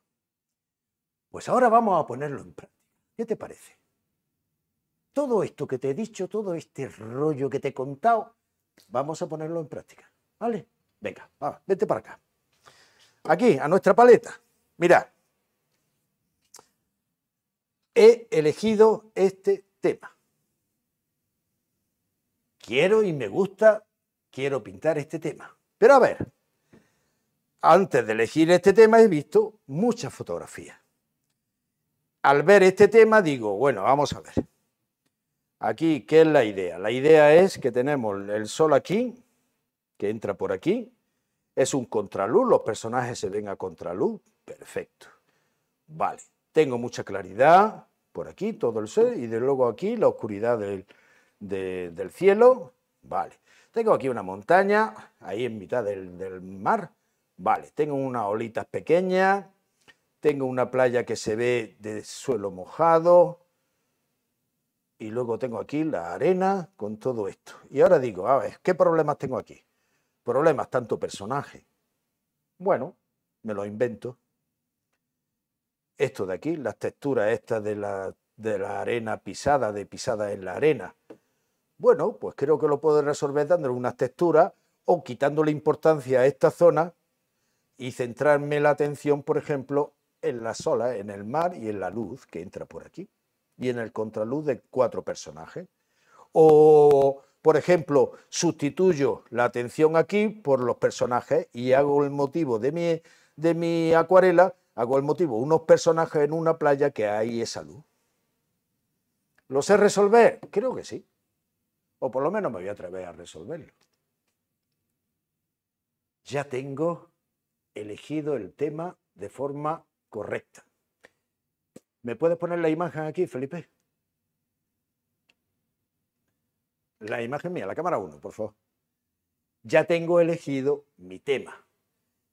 Pues ahora vamos a ponerlo en práctica. ¿Qué te parece? Todo esto que te he dicho, todo este rollo que te he contado, Vamos a ponerlo en práctica. ¿Vale? Venga, vete para acá. Aquí, a nuestra paleta. Mirad. He elegido este tema. Quiero y me gusta, quiero pintar este tema. Pero a ver, antes de elegir este tema he visto muchas fotografías. Al ver este tema digo, bueno, vamos a ver. Aquí, ¿qué es la idea? La idea es que tenemos el sol aquí, que entra por aquí, es un contraluz, los personajes se ven a contraluz, perfecto. Vale, tengo mucha claridad por aquí, todo el sol, y de luego aquí la oscuridad del, cielo, vale. Tengo aquí una montaña, ahí en mitad del, del mar, vale. Tengo unas olitas pequeñas, tengo una playa que se ve de suelo mojado, y luego tengo aquí la arena con todo esto. Y ahora digo, a ver, ¿qué problemas tengo aquí? Problemas, tanto personaje. Bueno, me lo invento. Esto de aquí, las texturas estas de la, de la arena pisada, de pisada en la arena. Bueno, pues creo que lo puedo resolver dándole unas texturas o quitándole importancia a esta zona y centrarme la atención, por ejemplo, en la sola, en el mar y en la luz que entra por aquí y en el contraluz de cuatro personajes. O, por ejemplo, sustituyo la atención aquí por los personajes y hago el motivo de mi, de mi acuarela, hago el motivo, unos personajes en una playa que hay esa luz. ¿Lo sé resolver? Creo que sí. O por lo menos me voy a atrever a resolverlo. Ya tengo elegido el tema de forma correcta. ¿Me puedes poner la imagen aquí, Felipe? La imagen mía, la cámara 1, por favor. Ya tengo elegido mi tema.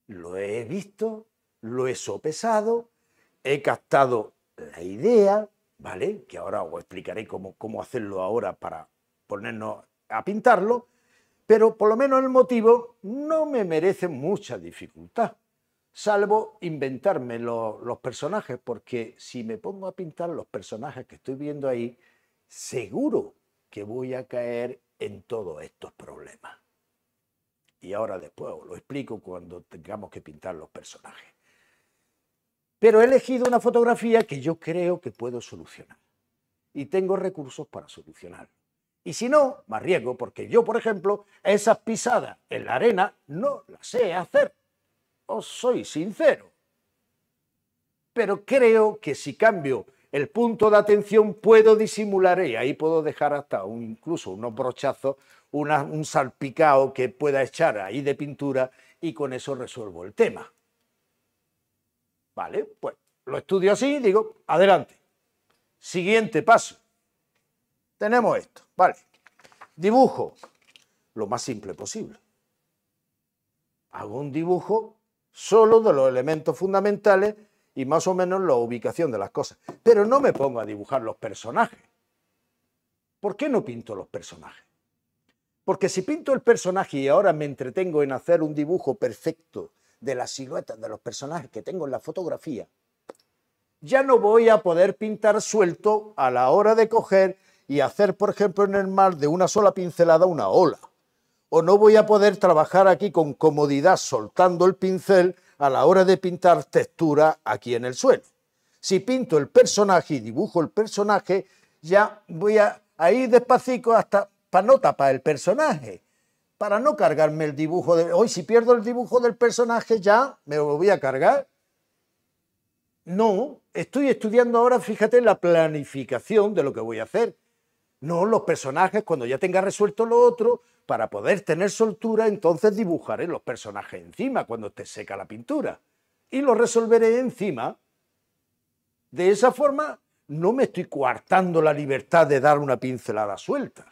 Lo he visto, lo he sopesado, he captado la idea, ¿vale? Que ahora os explicaré cómo, cómo hacerlo ahora para ponernos a pintarlo, pero por lo menos el motivo no me merece mucha dificultad salvo inventarme los personajes, porque si me pongo a pintar los personajes que estoy viendo ahí, seguro que voy a caer en todos estos problemas. Y ahora después os lo explico cuando tengamos que pintar los personajes. Pero he elegido una fotografía que yo creo que puedo solucionar. Y tengo recursos para solucionar. Y si no, me arriesgo porque yo, por ejemplo, esas pisadas en la arena no las sé hacer soy sincero. Pero creo que si cambio el punto de atención puedo disimular y ahí puedo dejar hasta un, incluso unos brochazos, un salpicado que pueda echar ahí de pintura y con eso resuelvo el tema. Vale, pues lo estudio así y digo, adelante. Siguiente paso. Tenemos esto, vale. Dibujo lo más simple posible. Hago un dibujo solo de los elementos fundamentales y más o menos la ubicación de las cosas. Pero no me pongo a dibujar los personajes. ¿Por qué no pinto los personajes? Porque si pinto el personaje y ahora me entretengo en hacer un dibujo perfecto de las siluetas de los personajes que tengo en la fotografía, ya no voy a poder pintar suelto a la hora de coger y hacer, por ejemplo, en el mar de una sola pincelada una ola o no voy a poder trabajar aquí con comodidad soltando el pincel a la hora de pintar textura aquí en el suelo. Si pinto el personaje y dibujo el personaje, ya voy a, ir despacito hasta para no tapar el personaje, para no cargarme el dibujo. De, hoy si pierdo el dibujo del personaje ya me lo voy a cargar. No, estoy estudiando ahora, fíjate, la planificación de lo que voy a hacer. No los personajes, cuando ya tenga resuelto lo otro, para poder tener soltura, entonces dibujaré los personajes encima cuando esté seca la pintura. Y lo resolveré encima. De esa forma, no me estoy coartando la libertad de dar una pincelada suelta.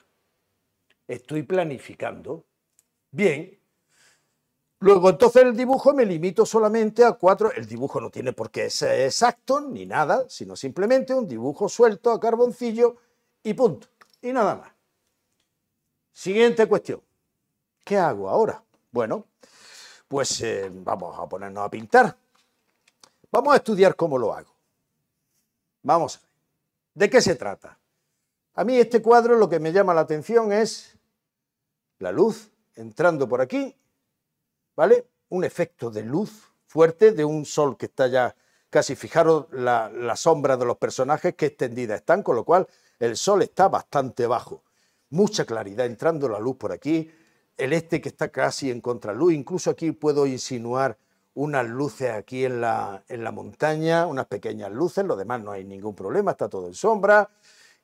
Estoy planificando. Bien. Luego, entonces el dibujo me limito solamente a cuatro. El dibujo no tiene por qué ser exacto ni nada, sino simplemente un dibujo suelto a carboncillo y punto. Y nada más. Siguiente cuestión. ¿Qué hago ahora? Bueno, pues eh, vamos a ponernos a pintar. Vamos a estudiar cómo lo hago. Vamos a ver. ¿De qué se trata? A mí este cuadro lo que me llama la atención es la luz entrando por aquí, ¿vale? Un efecto de luz fuerte de un sol que está ya casi, fijaros la, la sombra de los personajes que extendida están, con lo cual el sol está bastante bajo mucha claridad entrando la luz por aquí, el este que está casi en contraluz, incluso aquí puedo insinuar unas luces aquí en la, en la montaña, unas pequeñas luces, lo demás no hay ningún problema, está todo en sombra.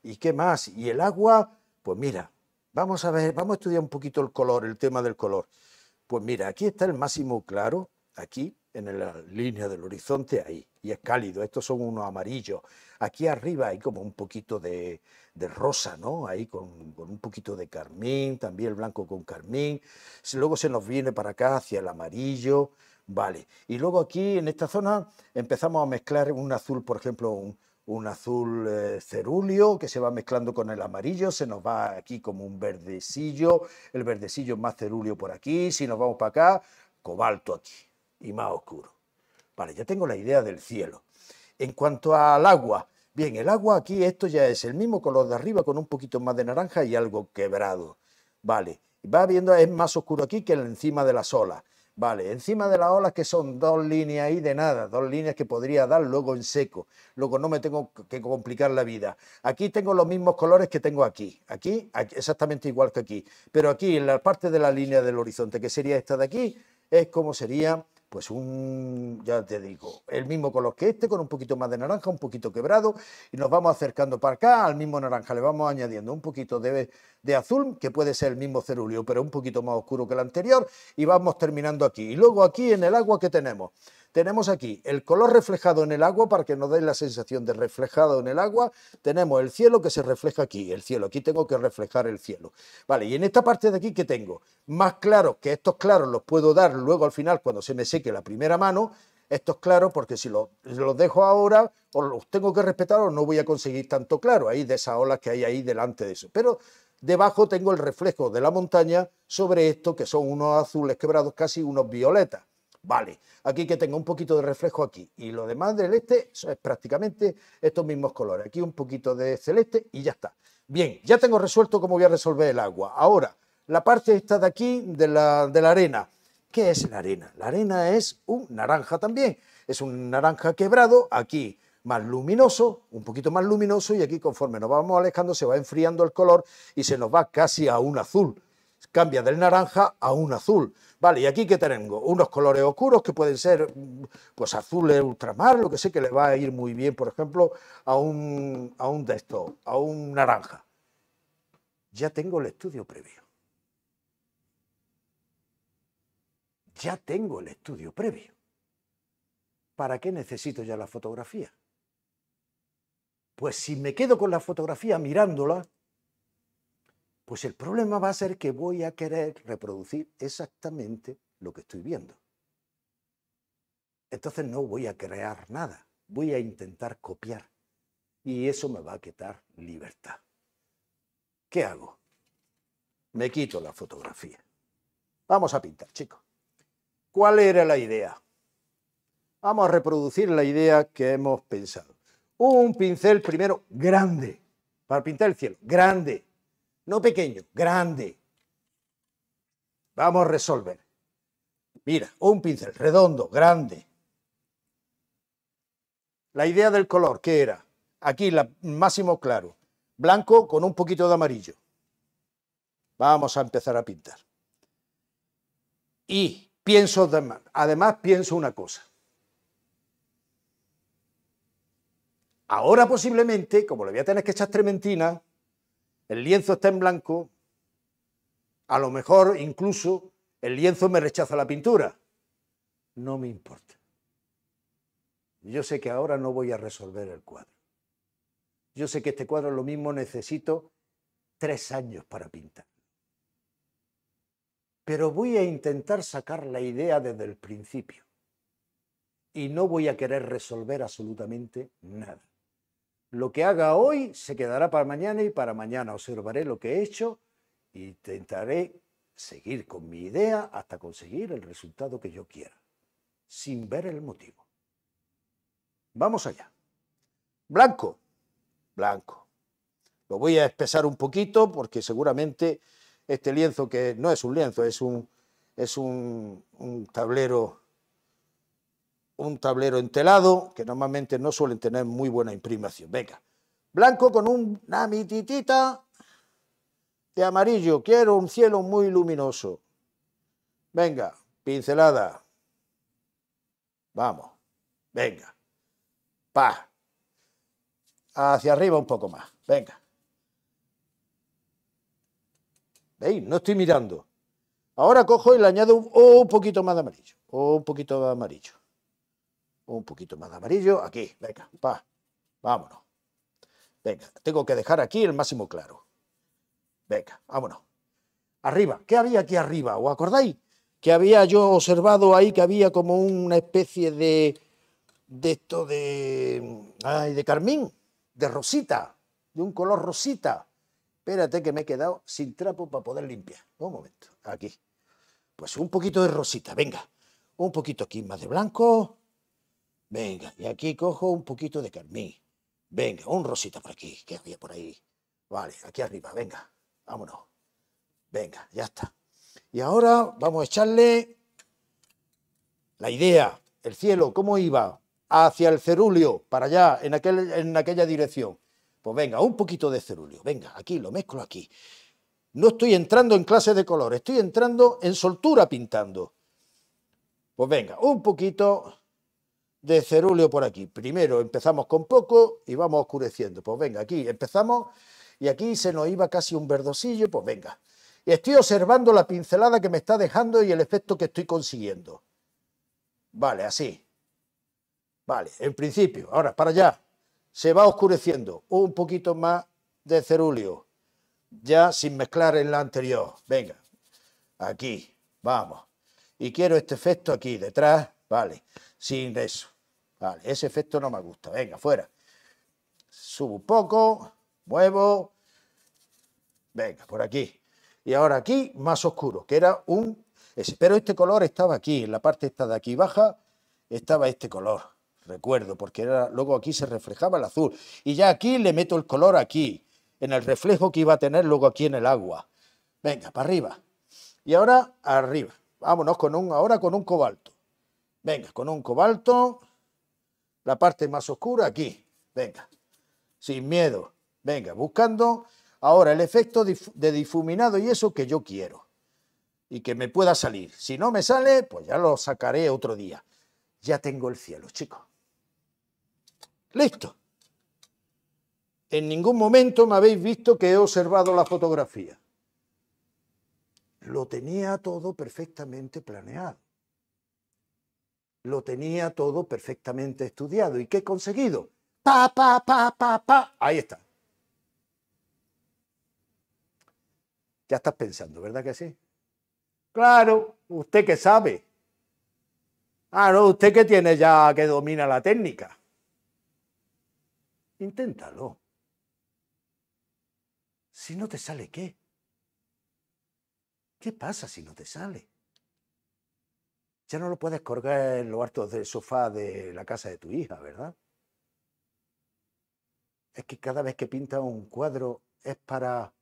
¿Y qué más? ¿Y el agua? Pues mira, vamos a ver, vamos a estudiar un poquito el color, el tema del color. Pues mira, aquí está el máximo claro, aquí, en la línea del horizonte ahí, y es cálido. Estos son unos amarillos. Aquí arriba hay como un poquito de, rosa, ¿no? Ahí con, un poquito de carmín, también el blanco con carmín. Luego se nos viene para acá hacia el amarillo, vale. Y luego aquí en esta zona empezamos a mezclar un azul, por ejemplo, un, azul eh, cerúleo que se va mezclando con el amarillo, se nos va aquí como un verdecillo, el verdecillo más cerúleo por aquí, si nos vamos para acá, cobalto aquí, y más oscuro. Vale, ya tengo la idea del cielo. En cuanto al agua, bien, el agua aquí, esto ya es el mismo color de arriba con un poquito más de naranja y algo quebrado. Vale, va viendo, es más oscuro aquí que encima de las olas. Vale, encima de las olas que son dos líneas ahí de nada, dos líneas que podría dar luego en seco. Luego no me tengo que complicar la vida. Aquí tengo los mismos colores que tengo aquí. Aquí, exactamente igual que aquí. Pero aquí, en la parte de la línea del horizonte, que sería esta de aquí, es como sería pues un, ya te digo, el mismo color que este, con un poquito más de naranja, un poquito quebrado, y nos vamos acercando para acá, al mismo naranja le vamos añadiendo un poquito de, de azul, que puede ser el mismo cerúleo, pero un poquito más oscuro que el anterior, y vamos terminando aquí. Y luego aquí en el agua que tenemos, tenemos aquí el color reflejado en el agua para que nos dé la sensación de reflejado en el agua. Tenemos el cielo que se refleja aquí, el cielo. Aquí tengo que reflejar el cielo. Vale, y en esta parte de aquí que tengo más claros, que estos claros los puedo dar luego al final cuando se me seque la primera mano, estos claros, porque si los, los, dejo ahora, o los tengo que respetar o no voy a conseguir tanto claro, ahí de esas olas que hay ahí delante de eso. Pero debajo tengo el reflejo de la montaña sobre esto, que son unos azules quebrados, casi unos violetas. Vale, aquí que tenga un poquito de reflejo aquí. Y lo demás del este es prácticamente estos mismos colores. Aquí un poquito de celeste y ya está. Bien, ya tengo resuelto cómo voy a resolver el agua. Ahora, la parte esta de aquí de la, de la arena. ¿Qué es la arena? La arena es un naranja también. Es un naranja quebrado aquí más luminoso, un poquito más luminoso y aquí conforme nos vamos alejando se va enfriando el color y se nos va casi a un azul cambia del naranja a un azul. Vale, y aquí que tengo unos colores oscuros que pueden ser pues azules ultramar, lo que sé que le va a ir muy bien, por ejemplo, a un, a un de estos, a un naranja. Ya tengo el estudio previo. Ya tengo el estudio previo. ¿Para qué necesito ya la fotografía? Pues si me quedo con la fotografía mirándola, pues el problema va a ser que voy a querer reproducir exactamente lo que estoy viendo. Entonces no voy a crear nada, voy a intentar copiar. Y eso me va a quitar libertad. ¿Qué hago? Me quito la fotografía. Vamos a pintar, chicos. ¿Cuál era la idea? Vamos a reproducir la idea que hemos pensado. Un pincel primero grande, para pintar el cielo, grande, no pequeño, grande. Vamos a resolver. Mira, un pincel redondo, grande. La idea del color, ¿qué era? Aquí, la, máximo claro. Blanco con un poquito de amarillo. Vamos a empezar a pintar. Y pienso, además pienso una cosa. Ahora posiblemente, como le voy a tener que echar trementina, el lienzo está en blanco, a lo mejor incluso el lienzo me rechaza la pintura. No me importa. Yo sé que ahora no voy a resolver el cuadro. Yo sé que este cuadro lo mismo necesito tres años para pintar. Pero voy a intentar sacar la idea desde el principio. Y no voy a querer resolver absolutamente nada. Lo que haga hoy se quedará para mañana y para mañana observaré lo que he hecho y intentaré seguir con mi idea hasta conseguir el resultado que yo quiera, sin ver el motivo. Vamos allá. Blanco, blanco. Lo voy a espesar un poquito porque seguramente este lienzo, que no es un lienzo, es un, es un, un tablero un tablero entelado, que normalmente no suelen tener muy buena imprimación. Venga, blanco con una mititita de amarillo. Quiero un cielo muy luminoso. Venga, pincelada. Vamos, venga. Pa. Hacia arriba un poco más. Venga. ¿Veis? No estoy mirando. Ahora cojo y le añado un, oh, un poquito más de amarillo. O oh, un poquito de amarillo un poquito más de amarillo, aquí, venga, va, vámonos. Venga, tengo que dejar aquí el máximo claro. Venga, vámonos. Arriba, ¿qué había aquí arriba? ¿Os acordáis? Que había yo observado ahí que había como una especie de, de esto de, ay, de carmín, de rosita, de un color rosita. Espérate que me he quedado sin trapo para poder limpiar. Un momento, aquí. Pues un poquito de rosita, venga. Un poquito aquí más de blanco, Venga, y aquí cojo un poquito de carmín. Venga, un rosita por aquí, que había por ahí. Vale, aquí arriba, venga, vámonos. Venga, ya está. Y ahora vamos a echarle la idea, el cielo, ¿cómo iba? Hacia el cerúleo, para allá, en, aquel, en aquella dirección. Pues venga, un poquito de cerúleo, venga, aquí, lo mezclo aquí. No estoy entrando en clase de color, estoy entrando en soltura pintando. Pues venga, un poquito de cerúleo por aquí. Primero empezamos con poco y vamos oscureciendo. Pues venga, aquí empezamos y aquí se nos iba casi un verdosillo, pues venga. Estoy observando la pincelada que me está dejando y el efecto que estoy consiguiendo. Vale, así. Vale, en principio, ahora para allá. Se va oscureciendo un poquito más de cerúleo, ya sin mezclar en la anterior. Venga, aquí, vamos. Y quiero este efecto aquí detrás, vale, sin eso. Vale, ese efecto no me gusta. Venga, fuera. Subo un poco, muevo. Venga, por aquí. Y ahora aquí, más oscuro, que era un... Pero este color estaba aquí, en la parte esta de aquí baja, estaba este color. Recuerdo, porque era, luego aquí se reflejaba el azul. Y ya aquí le meto el color aquí, en el reflejo que iba a tener luego aquí en el agua. Venga, para arriba. Y ahora arriba. Vámonos con un, ahora con un cobalto. Venga, con un cobalto la parte más oscura aquí. Venga, sin miedo. Venga, buscando ahora el efecto de difuminado y eso que yo quiero. Y que me pueda salir. Si no me sale, pues ya lo sacaré otro día. Ya tengo el cielo, chicos. Listo. En ningún momento me habéis visto que he observado la fotografía. Lo tenía todo perfectamente planeado lo tenía todo perfectamente estudiado. ¿Y qué he conseguido? Pa, pa, pa, pa, pa. Ahí está. Ya estás pensando, ¿verdad que sí? Claro, usted que sabe. Ah, no, usted que tiene ya, que domina la técnica. Inténtalo. Si no te sale, ¿qué? ¿Qué pasa si no te sale? ya no lo puedes colgar en los hartos del sofá de la casa de tu hija, ¿verdad? Es que cada vez que pintas un cuadro es para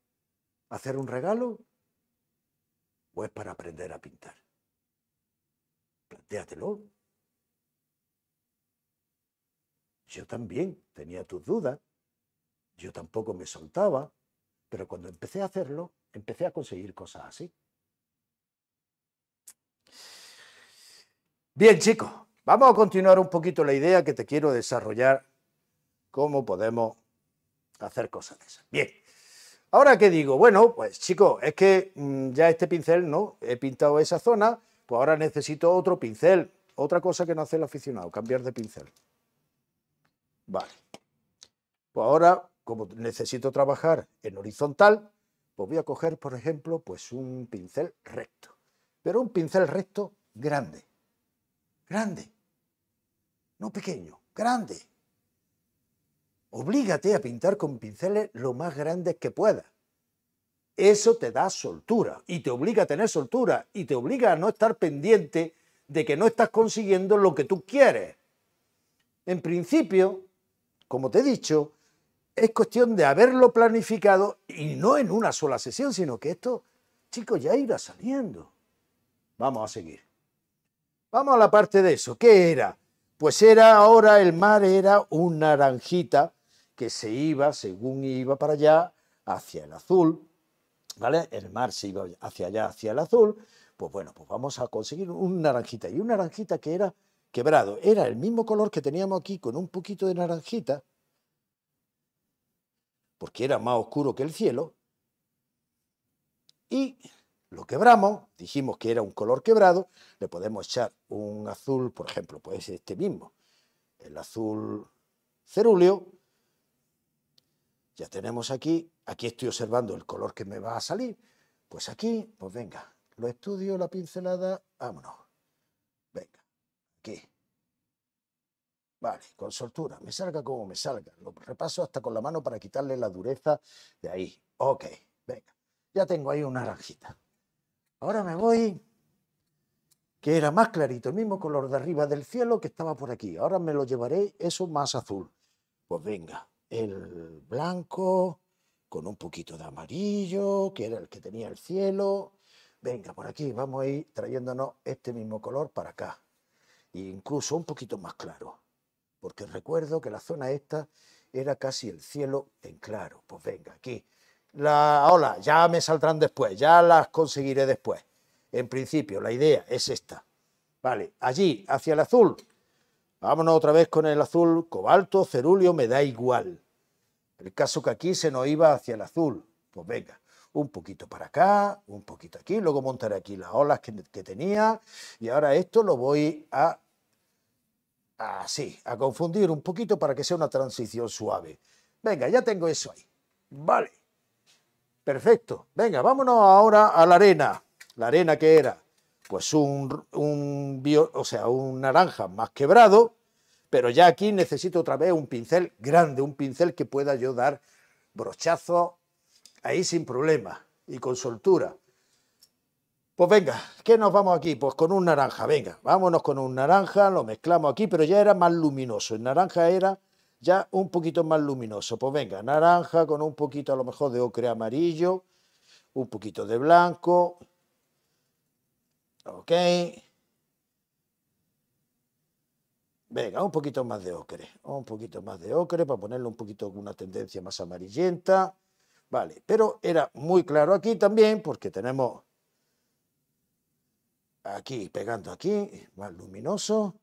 hacer un regalo o es para aprender a pintar. Plantéatelo. Yo también tenía tus dudas, yo tampoco me soltaba, pero cuando empecé a hacerlo, empecé a conseguir cosas así. Bien, chicos, vamos a continuar un poquito la idea que te quiero desarrollar, cómo podemos hacer cosas de esas. Bien, ahora qué digo, bueno, pues chicos, es que mm, ya este pincel, ¿no? He pintado esa zona, pues ahora necesito otro pincel, otra cosa que no hace el aficionado, cambiar de pincel. Vale, pues ahora, como necesito trabajar en horizontal, pues voy a coger, por ejemplo, pues un pincel recto, pero un pincel recto grande grande, no pequeño, grande. Oblígate a pintar con pinceles lo más grandes que puedas. Eso te da soltura y te obliga a tener soltura y te obliga a no estar pendiente de que no estás consiguiendo lo que tú quieres. En principio, como te he dicho, es cuestión de haberlo planificado y no en una sola sesión, sino que esto, chicos, ya irá saliendo. Vamos a seguir. Vamos a la parte de eso. ¿Qué era? Pues era ahora el mar, era un naranjita que se iba, según iba para allá, hacia el azul. ¿Vale? El mar se iba hacia allá, hacia el azul. Pues bueno, pues vamos a conseguir un naranjita. Y un naranjita que era quebrado. Era el mismo color que teníamos aquí con un poquito de naranjita, porque era más oscuro que el cielo. Y lo quebramos, dijimos que era un color quebrado, le podemos echar un azul, por ejemplo, puede ser este mismo, el azul cerúleo. Ya tenemos aquí, aquí estoy observando el color que me va a salir. Pues aquí, pues venga, lo estudio, la pincelada, vámonos. Venga, aquí. Vale, con soltura, me salga como me salga. Lo repaso hasta con la mano para quitarle la dureza de ahí. Ok, venga. Ya tengo ahí una naranjita. Ahora me voy, que era más clarito, el mismo color de arriba del cielo que estaba por aquí. Ahora me lo llevaré eso más azul. Pues venga, el blanco con un poquito de amarillo, que era el que tenía el cielo. Venga, por aquí vamos a ir trayéndonos este mismo color para acá. E incluso un poquito más claro, porque recuerdo que la zona esta era casi el cielo en claro. Pues venga, aquí la ola, ya me saldrán después, ya las conseguiré después. En principio, la idea es esta. Vale, allí, hacia el azul. Vámonos otra vez con el azul, cobalto, cerúleo me da igual. El caso que aquí se nos iba hacia el azul. Pues venga, un poquito para acá, un poquito aquí, luego montaré aquí las olas que, que tenía y ahora esto lo voy a así, a confundir un poquito para que sea una transición suave. Venga, ya tengo eso ahí. Vale. Perfecto. Venga, vámonos ahora a la arena. ¿La arena que era? Pues un, un, o sea, un naranja más quebrado, pero ya aquí necesito otra vez un pincel grande, un pincel que pueda yo dar brochazo ahí sin problema y con soltura. Pues venga, ¿qué nos vamos aquí? Pues con un naranja, venga, vámonos con un naranja, lo mezclamos aquí, pero ya era más luminoso. El naranja era ya un poquito más luminoso. Pues venga, naranja con un poquito a lo mejor de ocre amarillo, un poquito de blanco. Ok. Venga, un poquito más de ocre, un poquito más de ocre para ponerle un poquito una tendencia más amarillenta. Vale, pero era muy claro aquí también porque tenemos aquí pegando aquí, más luminoso.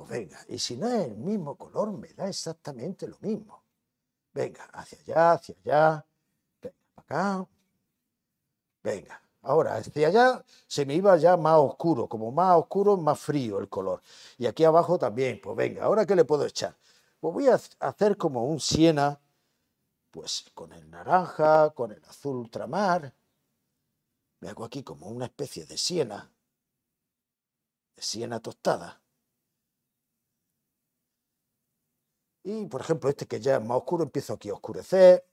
Pues venga, y si no es el mismo color, me da exactamente lo mismo. Venga, hacia allá, hacia allá, venga, acá. Venga, ahora hacia allá se me iba ya más oscuro, como más oscuro, más frío el color. Y aquí abajo también, pues venga, ahora qué le puedo echar. Pues voy a hacer como un siena, pues con el naranja, con el azul ultramar. Me hago aquí como una especie de siena, siena tostada. Y, por ejemplo, este que ya es más oscuro, empiezo aquí a oscurecer.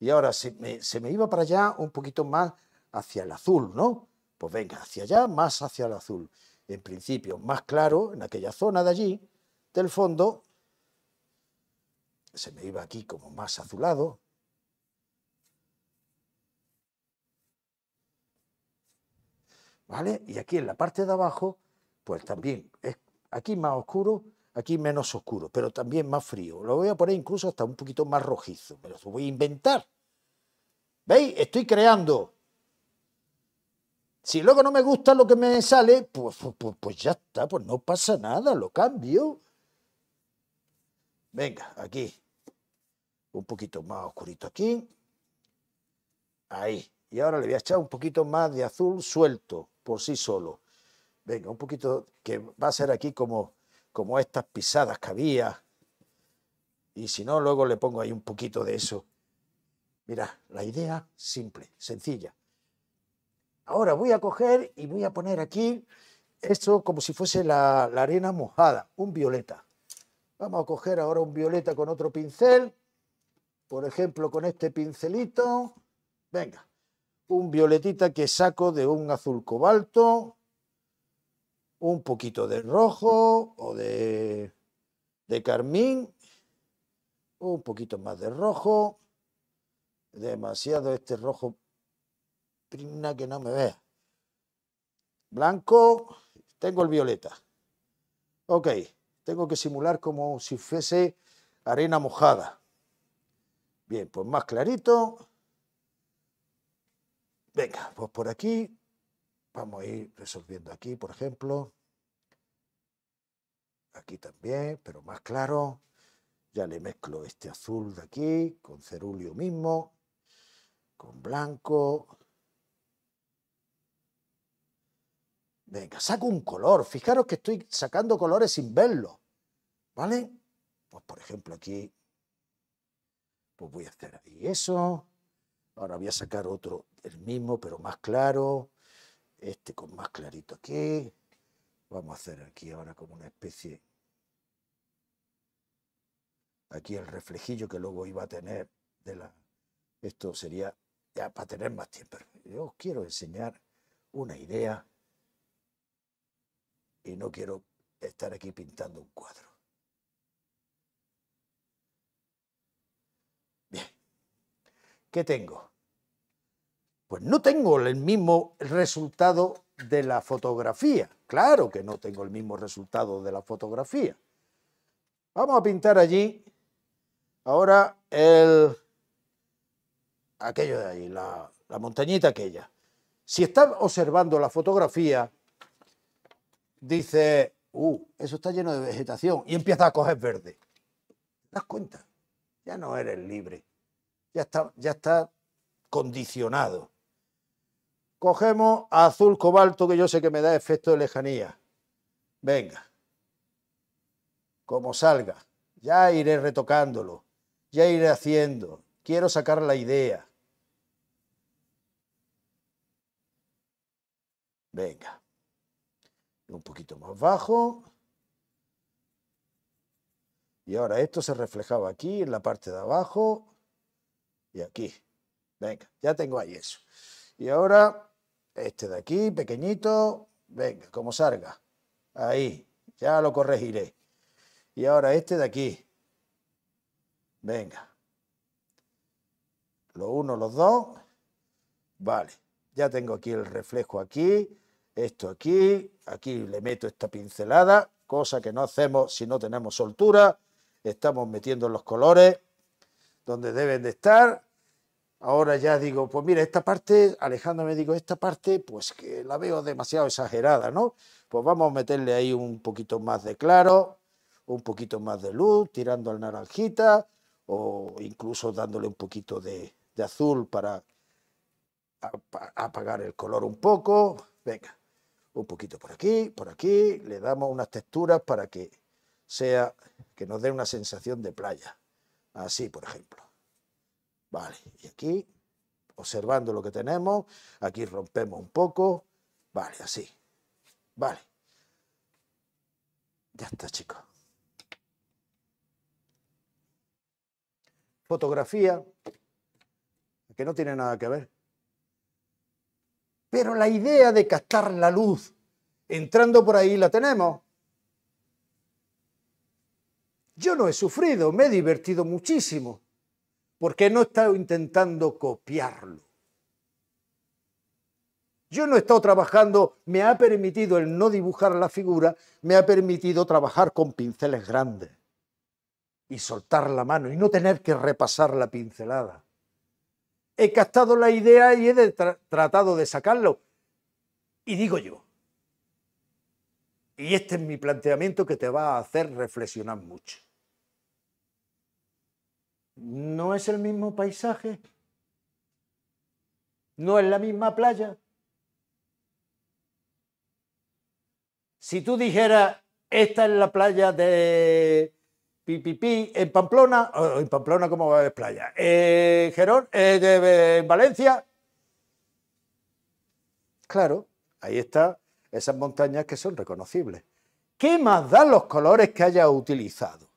Y ahora se me, iba para allá un poquito más hacia el azul, ¿no? Pues venga, hacia allá, más hacia el azul. En principio, más claro, en aquella zona de allí, del fondo, se me iba aquí como más azulado. ¿Vale? Y aquí en la parte de abajo, pues también es Aquí más oscuro, aquí menos oscuro, pero también más frío. Lo voy a poner incluso hasta un poquito más rojizo. Me lo voy a inventar. ¿Veis? Estoy creando. Si luego no me gusta lo que me sale, pues pues, pues, pues, ya está, pues no pasa nada, lo cambio. Venga, aquí. Un poquito más oscurito aquí. Ahí. Y ahora le voy a echar un poquito más de azul suelto por sí solo. Venga, un poquito que va a ser aquí como, como estas pisadas que había. Y si no, luego le pongo ahí un poquito de eso. Mira, la idea simple, sencilla. Ahora voy a coger y voy a poner aquí esto como si fuese la, la arena mojada, un violeta. Vamos a coger ahora un violeta con otro pincel, por ejemplo con este pincelito, venga, un violetita que saco de un azul cobalto, un poquito de rojo o de, carmín, un poquito más de rojo, demasiado este rojo, prima que no me vea. Blanco, tengo el violeta. Ok, tengo que simular como si fuese arena mojada. Bien, pues más clarito. Venga, pues por aquí Vamos a ir resolviendo aquí, por ejemplo. Aquí también, pero más claro. Ya le mezclo este azul de aquí con cerúleo mismo, con blanco. Venga, saco un color. Fijaros que estoy sacando colores sin verlo. ¿Vale? Pues por ejemplo aquí, pues voy a hacer ahí eso. Ahora voy a sacar otro, del mismo, pero más claro este con más clarito aquí. Vamos a hacer aquí ahora como una especie. Aquí el reflejillo que luego iba a tener de la... Esto sería para tener más tiempo. Yo os quiero enseñar una idea y no quiero estar aquí pintando un cuadro. Bien. ¿Qué tengo? Pues no tengo el mismo resultado de la fotografía. Claro que no tengo el mismo resultado de la fotografía. Vamos a pintar allí ahora el aquello de ahí, la, montañita aquella. Si estás observando la fotografía, dice, uh, eso está lleno de vegetación y empieza a coger verde. ¿Te das cuenta? Ya no eres libre. Ya está, ya está condicionado. Cogemos azul cobalto, que yo sé que me da efecto de lejanía. Venga. Como salga. Ya iré retocándolo. Ya iré haciendo. Quiero sacar la idea. Venga. Un poquito más bajo. Y ahora esto se reflejaba aquí, en la parte de abajo y aquí. Venga, ya tengo ahí eso. Y ahora este de aquí, pequeñito, venga, como salga. Ahí, ya lo corregiré. Y ahora este de aquí. Venga. lo uno, los dos. Vale. Ya tengo aquí el reflejo aquí, esto aquí, aquí le meto esta pincelada, cosa que no hacemos si no tenemos soltura. Estamos metiendo los colores donde deben de estar Ahora ya digo, pues mira, esta parte, Alejandro me digo, esta parte, pues que la veo demasiado exagerada, ¿no? Pues vamos a meterle ahí un poquito más de claro, un poquito más de luz, tirando al naranjita o incluso dándole un poquito de, de azul para apagar el color un poco. Venga, un poquito por aquí, por aquí, le damos unas texturas para que sea, que nos dé una sensación de playa. Así, por ejemplo. Vale, y aquí, observando lo que tenemos, aquí rompemos un poco, vale, así, vale. Ya está, chicos. Fotografía, que no tiene nada que ver. Pero la idea de captar la luz entrando por ahí la tenemos. Yo no he sufrido, me he divertido muchísimo. Porque no he estado intentando copiarlo? Yo no he estado trabajando, me ha permitido el no dibujar la figura, me ha permitido trabajar con pinceles grandes y soltar la mano y no tener que repasar la pincelada. He captado la idea y he tratado de sacarlo. Y digo yo, y este es mi planteamiento que te va a hacer reflexionar mucho. ¿No es el mismo paisaje? ¿No es la misma playa? Si tú dijeras, esta es la playa de Pipipi en Pamplona, o en Pamplona como va a playa, ¿En eh, Gerón, eh, en Valencia, claro, ahí están esas montañas que son reconocibles. ¿Qué más dan los colores que haya utilizado?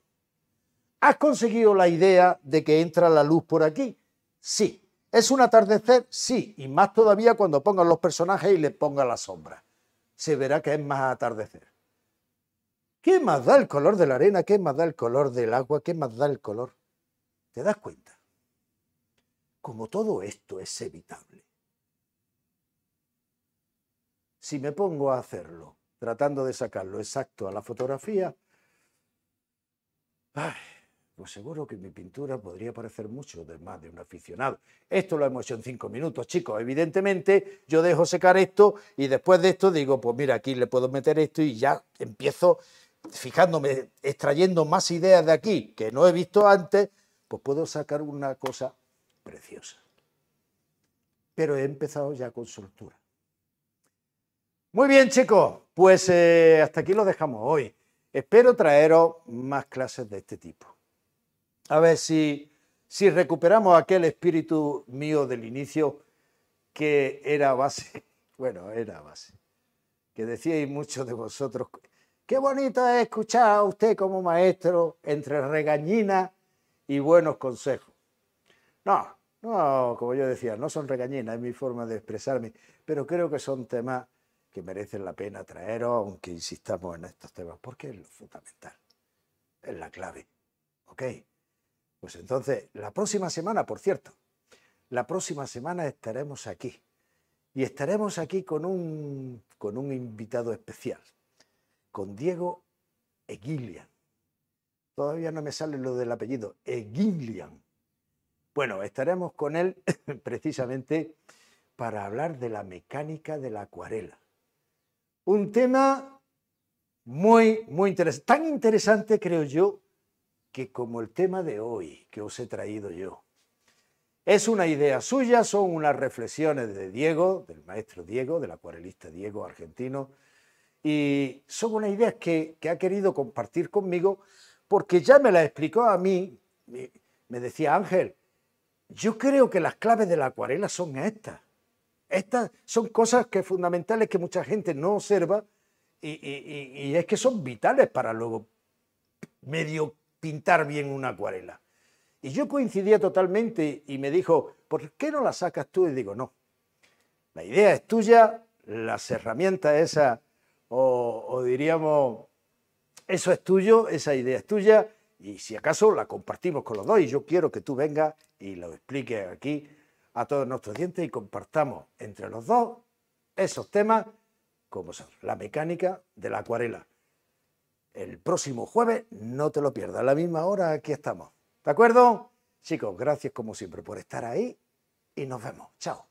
¿Has conseguido la idea de que entra la luz por aquí? Sí. ¿Es un atardecer? Sí. Y más todavía cuando pongan los personajes y les pongan la sombra. Se verá que es más atardecer. ¿Qué más da el color de la arena? ¿Qué más da el color del agua? ¿Qué más da el color? ¿Te das cuenta? Como todo esto es evitable. Si me pongo a hacerlo, tratando de sacarlo exacto a la fotografía, ¡ay! Pues seguro que mi pintura podría parecer mucho de más de un aficionado. Esto lo hemos hecho en cinco minutos, chicos. Evidentemente, yo dejo secar esto y después de esto digo, pues mira, aquí le puedo meter esto y ya empiezo fijándome, extrayendo más ideas de aquí que no he visto antes, pues puedo sacar una cosa preciosa. Pero he empezado ya con soltura. Muy bien, chicos, pues eh, hasta aquí lo dejamos hoy. Espero traeros más clases de este tipo. A ver si, si recuperamos aquel espíritu mío del inicio que era base, bueno, era base, que decíais muchos de vosotros, qué bonito es escuchar a usted como maestro entre regañina y buenos consejos. No, no, como yo decía, no son regañinas, es mi forma de expresarme, pero creo que son temas que merecen la pena traeros, aunque insistamos en estos temas, porque es lo fundamental, es la clave. ¿Ok? Pues entonces, la próxima semana, por cierto, la próxima semana estaremos aquí. Y estaremos aquí con un, con un invitado especial, con Diego Eguilian. Todavía no me sale lo del apellido, Eguilian. Bueno, estaremos con él precisamente para hablar de la mecánica de la acuarela. Un tema muy, muy interesante, tan interesante creo yo que como el tema de hoy que os he traído yo, es una idea suya, son unas reflexiones de Diego, del maestro Diego, del acuarelista Diego argentino, y son unas ideas que, que ha querido compartir conmigo porque ya me las explicó a mí, me decía Ángel, yo creo que las claves de la acuarela son estas. Estas son cosas que fundamentales que mucha gente no observa y, y, y es que son vitales para luego medio pintar bien una acuarela. Y yo coincidía totalmente y me dijo, ¿por qué no la sacas tú? Y digo, no, la idea es tuya, las herramientas esas, o, diríamos, eso es tuyo, esa idea es tuya, y si acaso la compartimos con los dos, y yo quiero que tú vengas y lo expliques aquí a todos nuestros dientes y compartamos entre los dos esos temas como son la mecánica de la acuarela el próximo jueves no te lo pierdas. A la misma hora aquí estamos. ¿De acuerdo? Chicos, gracias como siempre por estar ahí y nos vemos. Chao.